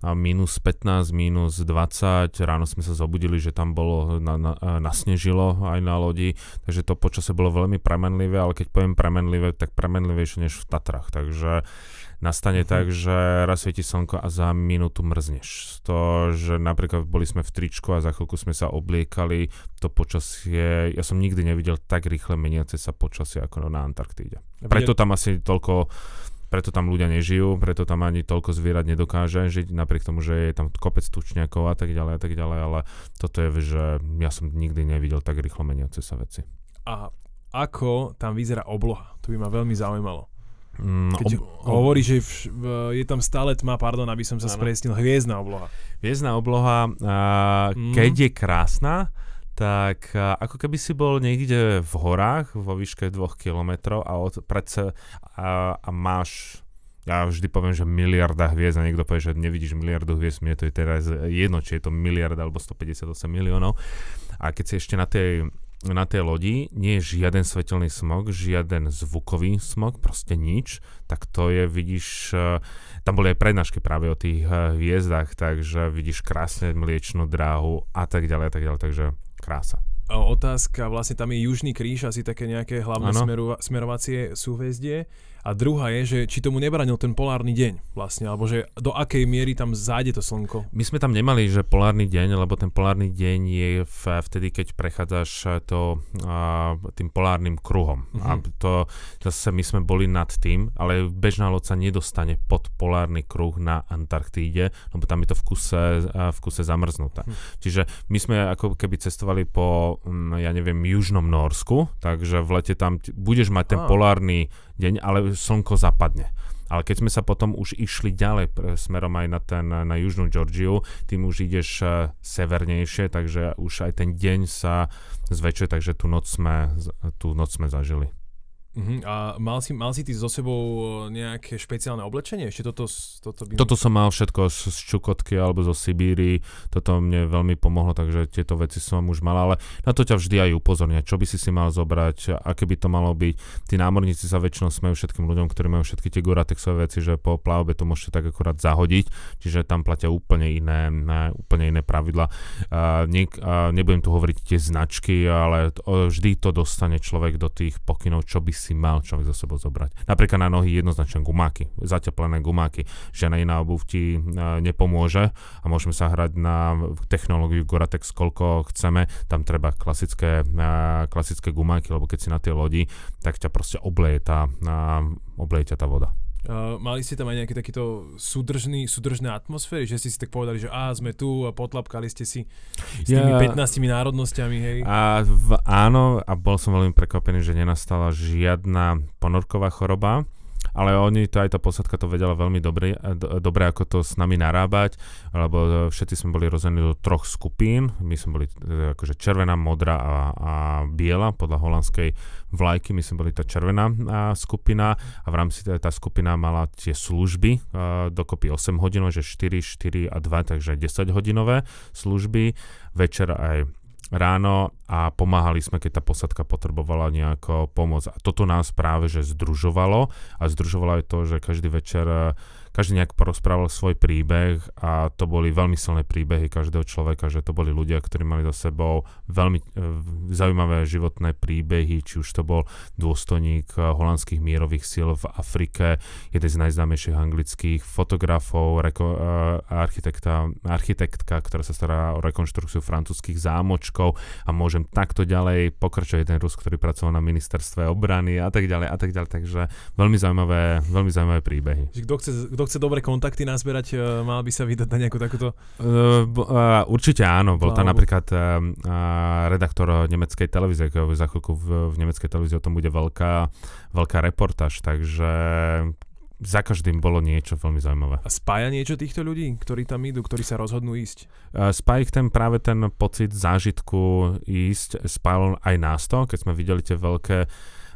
Speaker 2: a minus 15, minus 20. Ráno sme sa zobudili, že tam bolo, na, na, e, nasnežilo aj na lodi, takže to počasie bolo veľmi premenlivé, ale keď poviem premenlivé, tak premenlivejšie než v Tatrach. Takže nastane uh-huh. tak, že raz svieti slnko a za minútu mrzneš. To, že napríklad boli sme v tričku a za chvíľku sme sa obliekali, to počasie, ja som nikdy nevidel tak rýchle meniace sa počasie ako na Antarktíde. Preto tam asi toľko preto tam ľudia nežijú, preto tam ani toľko zvierat nedokáže žiť, napriek tomu, že je tam kopec tučňakov a tak ďalej a tak ďalej, ale toto je, že ja som nikdy nevidel tak rýchlo meniace sa veci.
Speaker 1: A ako tam vyzerá obloha? To by ma veľmi zaujímalo. Mm, keď ob... hovorí, že vš, v, je tam stále tma, pardon, aby som sa ano. spresnil, hviezdna obloha.
Speaker 2: Hviezdna obloha, a, mm. keď je krásna, tak a, ako keby si bol niekde v horách vo výške 2 kilometrov a, od, predsa, a, a máš ja vždy poviem, že miliarda hviezd a niekto povie, že nevidíš miliardu hviezd, mne to je teraz jedno, či je to miliarda alebo 158 miliónov. A keď si ešte na tej na tej lodi nie je žiaden svetelný smog, žiaden zvukový smog, proste nič, tak to je, vidíš, eh, tam boli aj prednášky práve o tých eh, hviezdach, takže vidíš krásne mliečnú dráhu a tak ďalej, a tak ďalej, takže krása.
Speaker 1: Otázka, vlastne tam je Južný kríž, asi také nejaké hlavné smerova- smerovacie súhvezdie. A druhá je, že či tomu nebranil ten polárny deň vlastne, alebo že do akej miery tam zájde to slnko.
Speaker 2: My sme tam nemali, že polárny deň, lebo ten polárny deň je v, vtedy, keď prechádzaš to, a, tým polárnym kruhom. Mm-hmm. A mhm. to zase my sme boli nad tým, ale bežná loď sa nedostane pod polárny kruh na Antarktíde, lebo tam je to v kuse, v kuse zamrznuté. Mm-hmm. Čiže my sme ako keby cestovali po, mm, ja neviem, južnom Norsku, takže v lete tam budeš mať ten ah. polárny deň, ale slnko zapadne. Ale keď sme sa potom už išli ďalej smerom aj na, ten, na južnú Georgiu, tým už ideš e, severnejšie, takže už aj ten deň sa zväčšuje, takže tú noc sme, tú noc sme zažili. Uh-huh.
Speaker 1: A mal si, mal si ty so sebou e, nejaké špeciálne oblečenie? Ešte toto, toto by... Toto som
Speaker 2: mal všetko z, z Čukotky alebo zo Sibíry. Toto mne veľmi pomohlo, takže tieto veci som už mal. Ale na to ťa vždy aj upozornia, čo by si si mal zobrať, aké by to malo byť. Tí námorníci sa väčšinou smejú všetkým ľuďom, ktorí majú všetky tie goratexové veci, že po plavbe to môžete tak akurát zahodiť. Čiže tam platia úplne iné, ne, úplne iné pravidla. A ne, a nebudem tu hovoriť tie značky, ale to, vždy to dostane človek do tých pokynov, čo by si mal človek za sebou zobrať. Napríklad na nohy jednoznačne gumáky, zateplené gumáky. Žiadna iná obuv ti e, nepomôže a môžeme sa hrať na technológiu Goratex koľko chceme. Tam treba klasické, e, klasické gumáky, lebo keď si na tie lodi, tak ťa proste obleje tá, e, obleje ťa tá voda.
Speaker 1: Uh, mali ste tam aj nejaké takýto súdržný, súdržné atmosféry, že ste si tak povedali, že a sme tu a potlapkali ste si s tými ja, 15 národnosťami, hej?
Speaker 2: A v, áno, a bol som veľmi prekvapený, že nenastala žiadna ponorková choroba ale oni, to, aj tá posadka to vedela veľmi dobre, do, dobre, ako to s nami narábať, lebo e, všetci sme boli rozdelení do troch skupín. My sme boli e, akože červená, modrá a, a biela, podľa holandskej vlajky, my sme boli tá červená a, skupina a v rámci tá, tá skupina mala tie služby, e, a, dokopy 8 hodinov, že 4, 4 a 2, takže 10 hodinové služby, večer aj ráno a pomáhali sme, keď tá posadka potrebovala nejakú pomoc. A toto nás práve že združovalo a združovalo aj to, že každý večer každý nejak porozprával svoj príbeh a to boli veľmi silné príbehy každého človeka, že to boli ľudia, ktorí mali za sebou veľmi e, zaujímavé životné príbehy, či už to bol dôstojník e, holandských mierových síl v Afrike, jeden z najznámejších anglických fotografov, reko, e, architekta, architektka, ktorá sa stará o rekonštrukciu francúzských zámočkov a môžem takto ďalej pokračovať jeden Rus, ktorý pracoval na ministerstve obrany a tak ďalej a tak ďalej, takže veľmi zaujímavé, veľmi zaujímavé príbehy.
Speaker 1: Kto chce, kto chce dobré kontakty nazberať, e, mal by sa vydať na nejakú takúto...
Speaker 2: Uh, uh, určite áno, bol tam napríklad uh, redaktor nemeckej televízie, za chvíľku v, v nemeckej televízii o tom bude veľká, veľká reportáž, takže za každým bolo niečo veľmi zaujímavé. A spája niečo
Speaker 1: týchto ľudí, ktorí tam idú, ktorí sa rozhodnú ísť?
Speaker 2: Spája ich ten práve ten pocit zážitku ísť, spájal aj nás to, keď sme videli tie veľké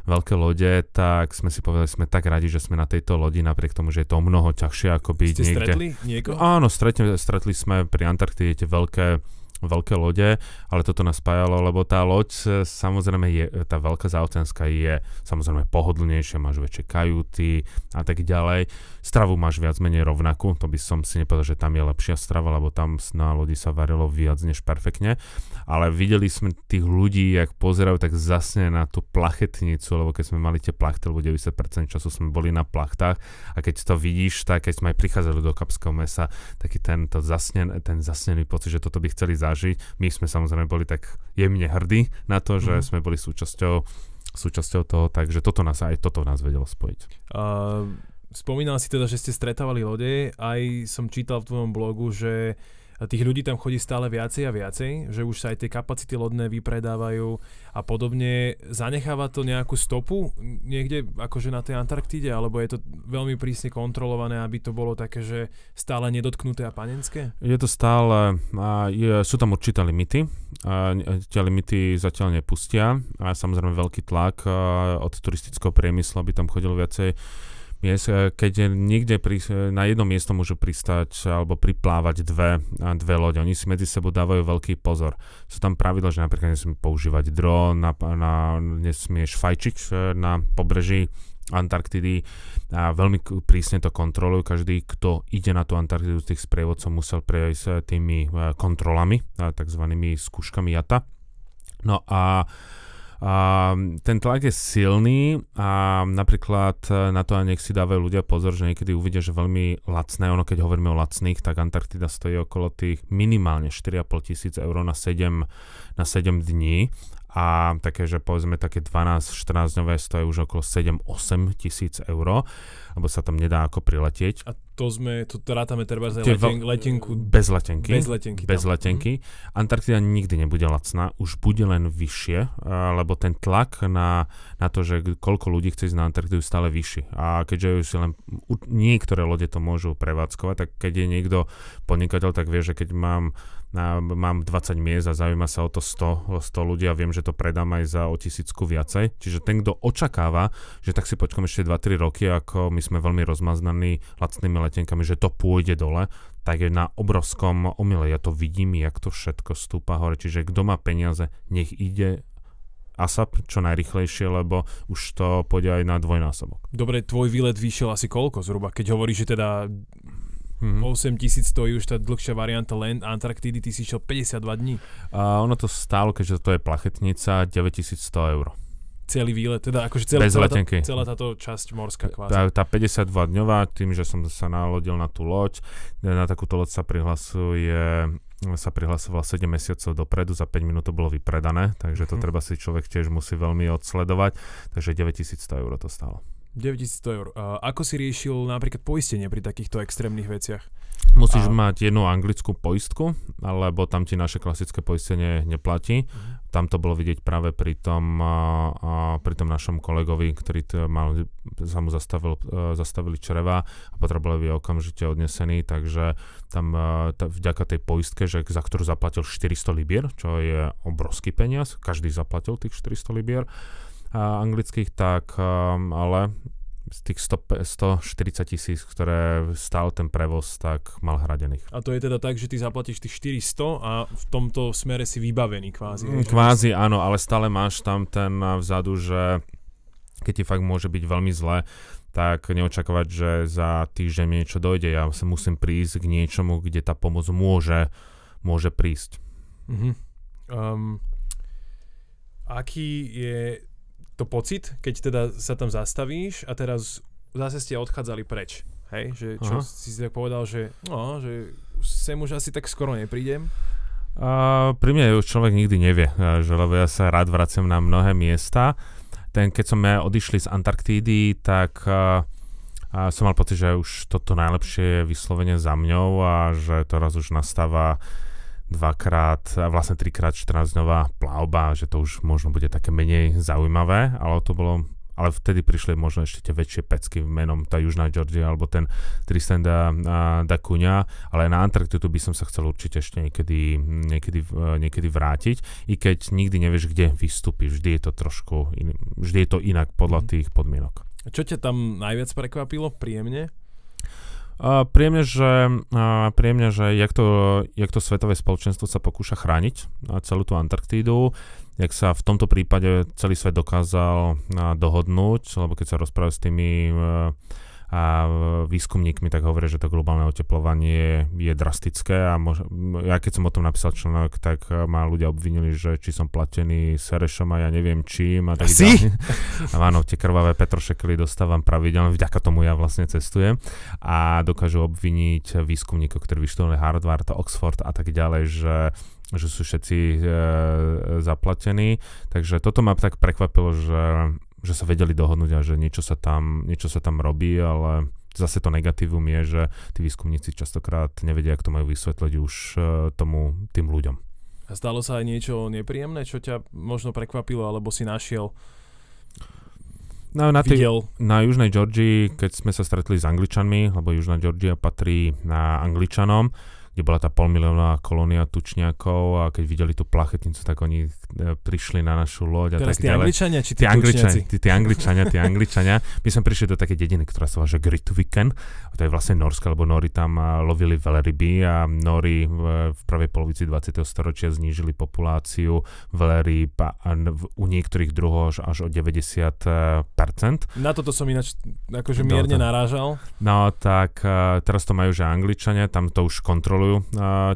Speaker 2: veľké lode, tak sme si povedali, sme tak radi, že sme na tejto lodi, napriek tomu, že je to mnoho ťažšie ako byť Ste niekde. stretli niekoho? Áno, stretli, stretli sme pri Antarktide tie veľké veľké lode, ale toto nás spájalo, lebo tá loď e, samozrejme je, e, tá veľká zaoceánska je samozrejme pohodlnejšia, máš väčšie kajuty a tak ďalej Stravu máš viac menej rovnakú, to by som si nepovedal, že tam je lepšia strava, lebo tam na lodi sa varilo viac než perfektne, ale videli sme tých ľudí, jak pozerajú tak zasne na tú plachetnicu, lebo keď sme mali tie plachty, lebo 90% času sme boli na plachtách a keď to vidíš, tak keď sme aj prichádzali do kapského mesa, taký ten, zasnen, ten zasnený pocit, že toto by chceli zažiť. My sme samozrejme boli tak jemne hrdí na to, že mm-hmm. sme boli súčasťou súčasťou toho, takže toto nás aj toto nás vedelo spojiť.
Speaker 1: Uh Spomínal si teda, že ste stretávali lode, aj som čítal v tvojom blogu, že tých ľudí tam chodí stále viacej a viacej, že už sa aj tie kapacity lodné vypredávajú a podobne. Zanecháva to nejakú stopu niekde akože na tej Antarktide, alebo je to veľmi prísne kontrolované, aby to bolo také, že stále nedotknuté a panenské?
Speaker 2: Je to stále, je, sú tam určité limity, tie limity zatiaľ nepustia a samozrejme veľký tlak od turistického priemyslu, aby tam chodil viacej miest, e, keď niekde pri, e, na jedno miesto môžu pristať alebo priplávať dve, dve lode. Oni si medzi sebou dávajú veľký pozor. Sú tam pravidla, že napríklad nesmie používať dron, na, na, nesmieš fajčiť e, na pobreží Antarktidy a veľmi prísne to kontrolujú. Každý, kto ide na tú Antarktidu z tých sprievodcov, musel prejsť tými kontrolami, takzvanými skúškami JATA. No a uh, a ten tlak je silný a napríklad e, na to nech si dávajú ľudia pozor, že niekedy uvidia, že veľmi lacné, ono keď hovoríme o lacných, tak Antarktida stojí okolo tých minimálne 4,5 tisíc eur na 7, na 7 dní a také, že povedzme také 12-14 dňové stojí už okolo 7-8 tisíc eur, lebo sa tam nedá ako priletieť. A
Speaker 1: to sme, to rátame treba za leten, letenku. Bez letenky. Bez letenky. Tam. Bez letenky.
Speaker 2: Mm. Antarktida nikdy nebude lacná, už bude len vyššie, lebo ten tlak na, na to, že koľko ľudí chce ísť na Antarktidu stále vyšší. A keďže už si len niektoré lode to môžu prevádzkovať, tak keď je niekto podnikateľ, tak vie, že keď mám na, mám 20 miest a zaujíma sa o to 100, 100 ľudí a viem, že to predám aj za o tisícku viacej. Čiže ten, kto očakáva, že tak si počkom ešte 2-3 roky, ako my sme veľmi rozmaznaní lacnými letenkami, že to pôjde dole, tak je na obrovskom omyle. Ja to vidím, jak to všetko stúpa hore. Čiže kto má peniaze, nech ide ASAP čo najrychlejšie, lebo už to pôjde aj na dvojnásobok.
Speaker 1: Dobre, tvoj výlet vyšiel asi koľko zhruba, keď hovoríš, že teda Mm-hmm. 8000 stojí už tá dlhšia varianta len Antarktidy, ty si išiel 52 dní.
Speaker 2: A ono to stálo, keďže to je plachetnica, 9100 eur.
Speaker 1: Celý výlet, teda akože celý, celá, tá, celá táto časť morská kvázi. Tá,
Speaker 2: tá 52 dňová, tým, že som sa nalodil na tú loď, na takúto loď sa prihlasuje sa prihlasoval 7 mesiacov dopredu, za 5 minút to bolo vypredané, takže to mm-hmm. treba si človek tiež musí veľmi odsledovať, takže 9100 eur to stálo.
Speaker 1: 9100 eur. A ako si riešil napríklad poistenie pri takýchto extrémnych veciach?
Speaker 2: Musíš a... mať jednu anglickú poistku, lebo tam ti naše klasické poistenie neplatí. Uh-huh. Tam to bolo vidieť práve pri tom, a, a, pri tom našom kolegovi, ktorý t- mal, sa mu zastavil, a, e, zastavili čreva a potreboval byť okamžite odnesený, takže tam e, a, t- vďaka tej poistke, že za ktorú zaplatil 400 libier, čo je obrovský peniaz, každý zaplatil tých 400 libier, anglických, tak um, ale z tých 100, 140 tisíc, ktoré stál ten prevoz, tak mal hradených.
Speaker 1: A to je teda tak, že ty zaplatíš tých 400 a v tomto smere si vybavený kvázi. Mm,
Speaker 2: kvázi áno, ale stále máš tam ten vzadu, že keď ti fakt môže byť veľmi zle, tak neočakávať, že za týždeň mi niečo dojde. Ja sa musím prísť k niečomu, kde tá pomoc môže, môže prísť. Mm-hmm.
Speaker 1: Um, aký je to pocit, keď teda sa tam zastavíš a teraz zase ste odchádzali preč. Hej, že čo Aha. si tak povedal, že, no, že sem už asi tak skoro neprídem.
Speaker 2: A pri mne už človek nikdy nevie, že, lebo ja sa rád vraciam na mnohé miesta. Ten, keď som ja odišli z Antarktídy, tak a, a som mal pocit, že už toto najlepšie je vyslovene za mňou a že teraz už nastáva dvakrát, vlastne trikrát 14-dňová plavba, že to už možno bude také menej zaujímavé, ale to bolo ale vtedy prišli možno ešte tie väčšie pecky v menom tá Južná Georgia alebo ten Tristan da, da Cunha, ale na Antarktidu by som sa chcel určite ešte niekedy, niekedy, niekedy vrátiť, i keď nikdy nevieš, kde vystúpiš, vždy je to trošku, in, vždy je to inak podľa mm. tých podmienok.
Speaker 1: Čo ťa tam najviac prekvapilo príjemne?
Speaker 2: Uh, príjemne, že, uh, príjemne, že jak, to, jak to svetové spoločenstvo sa pokúša chrániť uh, celú tú Antarktídu, jak sa v tomto prípade celý svet dokázal dohodnúť, lebo keď sa rozprávajú s tými e, a výskumníkmi tak hovoria, že to globálne oteplovanie je drastické a mož, ja keď som o tom napísal článok, tak eh, ma ľudia obvinili, že či som platený serešom a ja neviem čím a tak si? A áno, tie krvavé petrošekly dostávam pravidelne, vďaka tomu ja vlastne cestujem a dokážu obviniť výskumníkov, ktorí vyštudovali Harvard, Oxford a tak ďalej, že že sú všetci e, zaplatení. Takže toto ma tak prekvapilo, že že sa vedeli dohodnúť a že niečo sa tam, niečo sa tam robí, ale zase to negatívum je, že tí výskumníci častokrát nevedia, ako to majú vysvetliť už e, tomu, tým ľuďom.
Speaker 1: A stalo sa aj niečo nepríjemné, čo ťa možno prekvapilo, alebo si našiel
Speaker 2: No, na, tý, na Južnej Georgii, keď sme sa stretli s Angličanmi, lebo Južná Georgia patrí na Angličanom, kde bola tá polmilionová kolónia tučniakov a keď videli tú plachetnicu, tak oni E, prišli na našu loď a Teraz tak tí ďalej. Angličania, či tí, tí Angličania, tí, tí Angličania, tí Angličania. My sme prišli do také dediny, ktorá sa volá že Grytviken. To je vlastne Norska, lebo Nori tam e, lovili veľa ryby a Nori e, v prvej polovici 20. storočia znížili populáciu veľa ryb a u niektorých druhov až, až o 90%.
Speaker 1: Na toto som ináč akože no, mierne no, narážal.
Speaker 2: No tak teraz to majú, že Angličania, tam to už kontrolujú.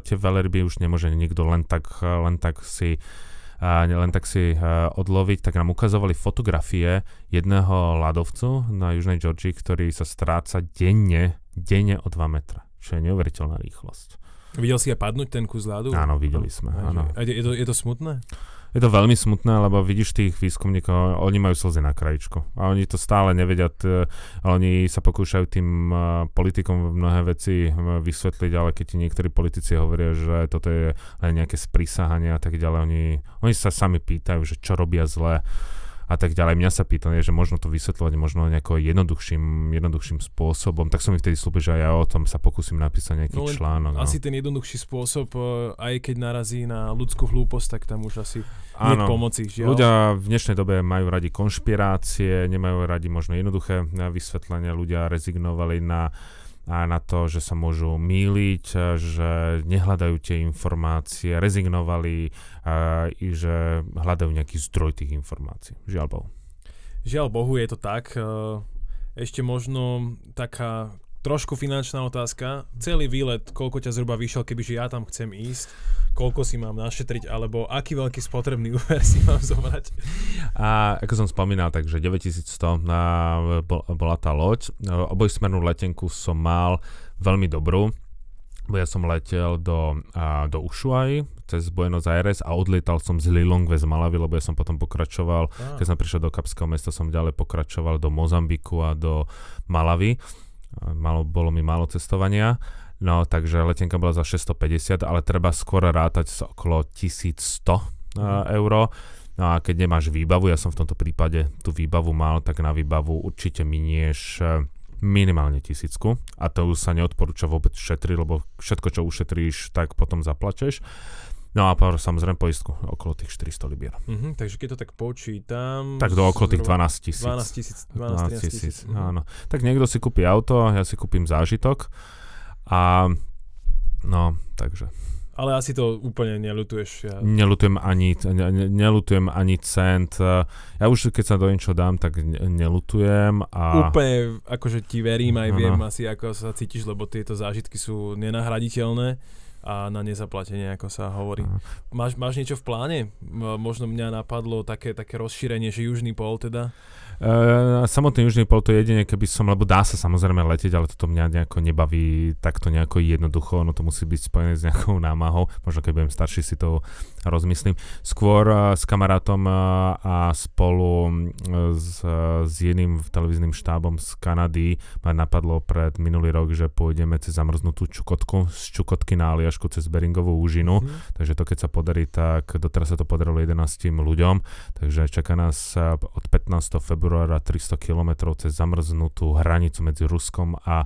Speaker 2: Tie veľa ryby už nemôže nikto len tak, len tak si a len tak si e, odloviť, tak nám ukazovali fotografie jedného ľadovcu na Južnej Georgii, ktorý sa stráca denne, denne o 2 metra, čo je neuveriteľná rýchlosť.
Speaker 1: Videl si aj padnúť ten kus ľadu? Áno, videli sme. áno. A je, je, to, je to smutné?
Speaker 2: Je to veľmi smutné, lebo vidíš tých výskumníkov, oni majú slzy na krajičku. A oni to stále nevedia, t- oni sa pokúšajú tým uh, politikom mnohé veci eh, vysvetliť, ale keď ti niektorí politici hovoria, že toto je len eh, nejaké sprísahanie a tak ďalej, oni, oni sa sami pýtajú, že čo robia zle a tak ďalej. Mňa sa pýtali, že možno to vysvetľovať možno nejako jednoduchším, jednoduchším spôsobom, tak som mi vtedy slúbil, že aj ja o tom sa pokúsim napísať nejaký no, článok. No. Asi
Speaker 1: no. ten jednoduchší spôsob, eh, aj keď narazí na ľudskú hlúposť, tak tam už asi
Speaker 2: áno, pomoci. Žiaľ. Ľudia v dnešnej dobe majú radi konšpirácie, nemajú radi možno jednoduché eh, vysvetlenia, ľudia rezignovali na a na to, že sa môžu míliť, že nehľadajú tie informácie, rezignovali a, i že hľadajú nejaký zdroj tých informácií. Žiaľ Bohu.
Speaker 1: Žiaľ Bohu je to tak. E, ešte možno taká trošku finančná otázka. Celý výlet, koľko ťa zhruba vyšiel, kebyže ja tam chcem ísť? koľko si mám našetriť, alebo aký veľký spotrebný úver si mám zobrať.
Speaker 2: A ako som spomínal, takže 9100 na, bola tá loď. Obojsmernú letenku som mal veľmi dobrú. Ja som letel do, a, do Ushuaí cez Buenos Aires a odlietal som z Lilongwe z Malavy, lebo ja som potom pokračoval, ah. keď som prišiel do Kapského mesta, som ďalej pokračoval do Mozambiku a do Malavy. Malo, bolo mi málo cestovania. No, takže letenka bola za 650, ale treba skôr rátať s okolo 1100 uh, eh, mhm. euro. No a keď nemáš výbavu, ja som v tomto prípade tú výbavu mal, tak na výbavu určite minieš eh, minimálne tisícku a to už sa neodporúča vôbec šetriť, lebo všetko, čo ušetríš, tak potom zaplačeš. No a pár, samozrejme poistku, okolo tých 400 libier.
Speaker 1: Mm-hmm, takže keď to tak počítam... Tak do okolo tých 12 tisíc. 12 tisíc, 12, 12 tisíc, mm-hmm. áno.
Speaker 2: Tak niekto si kúpi auto, ja si kúpim zážitok a no, takže.
Speaker 1: Ale asi to úplne nelutuješ. Ja...
Speaker 2: Nelutujem ani, ne, nelutujem ani cent. Ja už keď sa do niečo dám, tak ne, nelutujem. A...
Speaker 1: Úplne akože ti verím aj ano. No. viem asi, ako sa cítiš, lebo tieto zážitky sú nenahraditeľné a na nezaplatenie, ako sa hovorí. Máš, máš niečo v pláne? Možno mňa napadlo také, také rozšírenie, že južný pol teda?
Speaker 2: Uh, samotný južný pol to jedine, keby som, lebo dá sa samozrejme letieť, ale toto mňa nejako nebaví takto nejako jednoducho, ono to musí byť spojené s nejakou námahou. Možno keď budem starší si to rozmyslím. Skôr eh, s kamarátom eh, a spolu eh, s, s jedným televíznym štábom z Kanady ma napadlo pred minulý rok, že pôjdeme cez zamrznutú Čukotku, z Čukotky na Aliašku cez Beringovú úžinu, mm takže to keď sa podarí, tak doteraz sa to podarilo 11 ľuďom, takže čaká nás od 15. februára 300 km cez zamrznutú hranicu medzi Ruskom a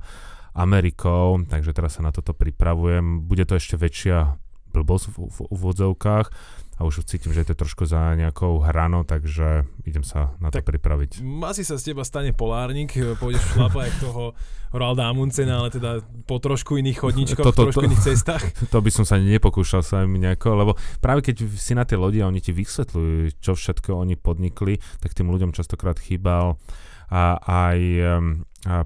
Speaker 2: Amerikou, takže teraz sa na toto pripravujem. Bude to ešte väčšia blbosť v, v úvodzovkách a už cítim, že je to trošku za nejakou hranou, takže idem sa na tak to pripraviť.
Speaker 1: Asi sa z teba stane polárnik, e, pôjdeš šlapa jak toho Roald Amundsena, ale teda po trošku iných chodničkoch, to, to, trošku to, iných cestách.
Speaker 2: To by som sa nepokúšal sa im nejako, lebo práve keď si na tie lodi a oni ti vysvetľujú, čo všetko oni podnikli, tak tým ľuďom častokrát chýbal uh, a aj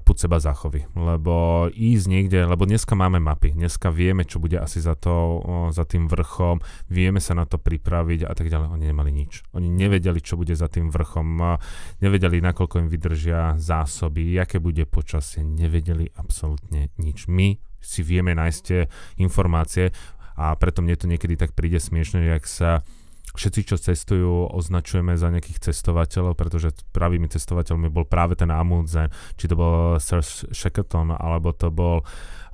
Speaker 2: púd seba zachovy, lebo ísť niekde, lebo dneska máme mapy, dneska vieme, čo bude asi za, to, za tým vrchom, vieme sa na to pripraviť a tak ďalej. Oni nemali nič. Oni nevedeli, čo bude za tým vrchom, nevedeli, nakoľko im vydržia zásoby, aké bude počasie, nevedeli absolútne nič. My si vieme nájsť tie informácie a preto mne to niekedy tak príde smiešne, jak sa uh, všetci, čo cestujú, označujeme za nejakých cestovateľov, pretože pravými cestovateľmi bol práve ten Amundsen, či to bol Sir Shackleton, alebo to bol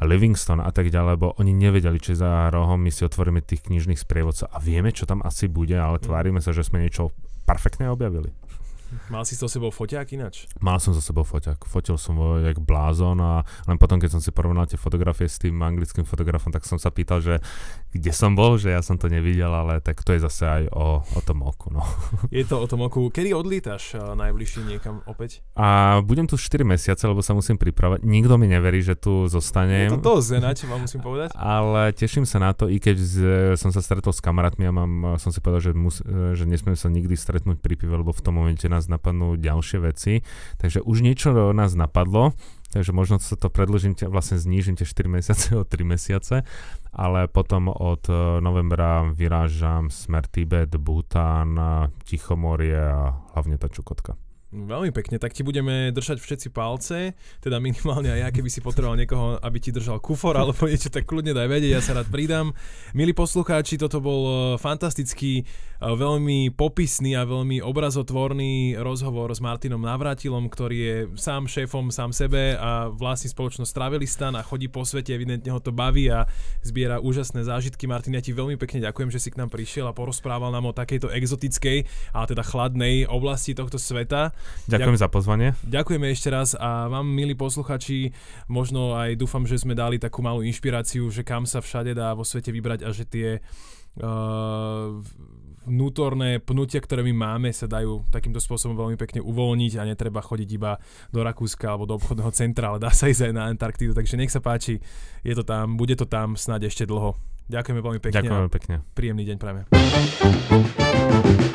Speaker 2: Livingston a tak ďalej, lebo oni nevedeli, či za rohom my si otvoríme tých knižných sprievodcov a vieme, čo tam asi bude, ale mhm. tvárime sa, že sme niečo perfektne objavili.
Speaker 1: Mal si so sebou foťák ináč?
Speaker 2: Mal som so sebou foťák. Fotil som ho jak blázon a len potom, keď som si porovnal tie fotografie s tým anglickým fotografom, tak som sa pýtal, že kde som bol, že ja som to nevidel, ale tak to je zase aj o, o tom oku. No.
Speaker 1: Je to o tom oku. Kedy odlítaš eh, najbližšie niekam opäť?
Speaker 2: A budem tu 4 mesiace, lebo sa musím pripravať. Nikto mi neverí, že tu zostanem. Je to dosť, zenať, vám musím povedať. Ale teším sa na to, i keď z, eh, som sa stretol s kamarátmi a mám, eh, som si povedal, že, mus, že nesmiem sa nikdy stretnúť pri pive, lebo v tom momente nás napadnú ďalšie veci. Takže už niečo nás napadlo, takže možno sa to predlžím, vlastne znížim tie 4 mesiace o 3 mesiace, ale potom od e, novembra vyrážam smer Tibet, Bhután, e, Tichomorie a hlavne tá Čukotka.
Speaker 1: Veľmi pekne, tak ti budeme držať všetci palce, teda minimálne aj ja, keby si potreboval niekoho, aby ti držal kufor alebo niečo, tak kľudne daj vedieť, ja sa rád pridám. Milí poslucháči, toto bol e, fantastický, e, veľmi popisný a veľmi obrazotvorný rozhovor s Martinom Navratilom, ktorý je sám šéfom sám sebe a vlastní spoločnosť Travelistan a chodí po svete, evidentne ho to baví a zbiera úžasné zážitky. Martin, ja ti veľmi pekne ďakujem, že si k nám prišiel a porozprával nám o takejto exotickej ale teda chladnej oblasti tohto sveta. Ďakujem za pozvanie. Ďakujeme ešte raz a vám, milí posluchači, možno aj dúfam, že sme dali takú malú inšpiráciu, že kam sa všade dá vo svete vybrať a že tie uh, vnútorné pnutia, ktoré my máme, sa dajú takýmto spôsobom veľmi pekne uvoľniť a netreba chodiť iba do Rakúska alebo do obchodného centra, ale dá sa ísť aj na Antarktídu, takže nech sa páči, je to tam, bude to tam snáď ešte dlho. Ďakujeme veľmi pekne. Ďakujeme pekne. Príjemný deň
Speaker 2: prajeme.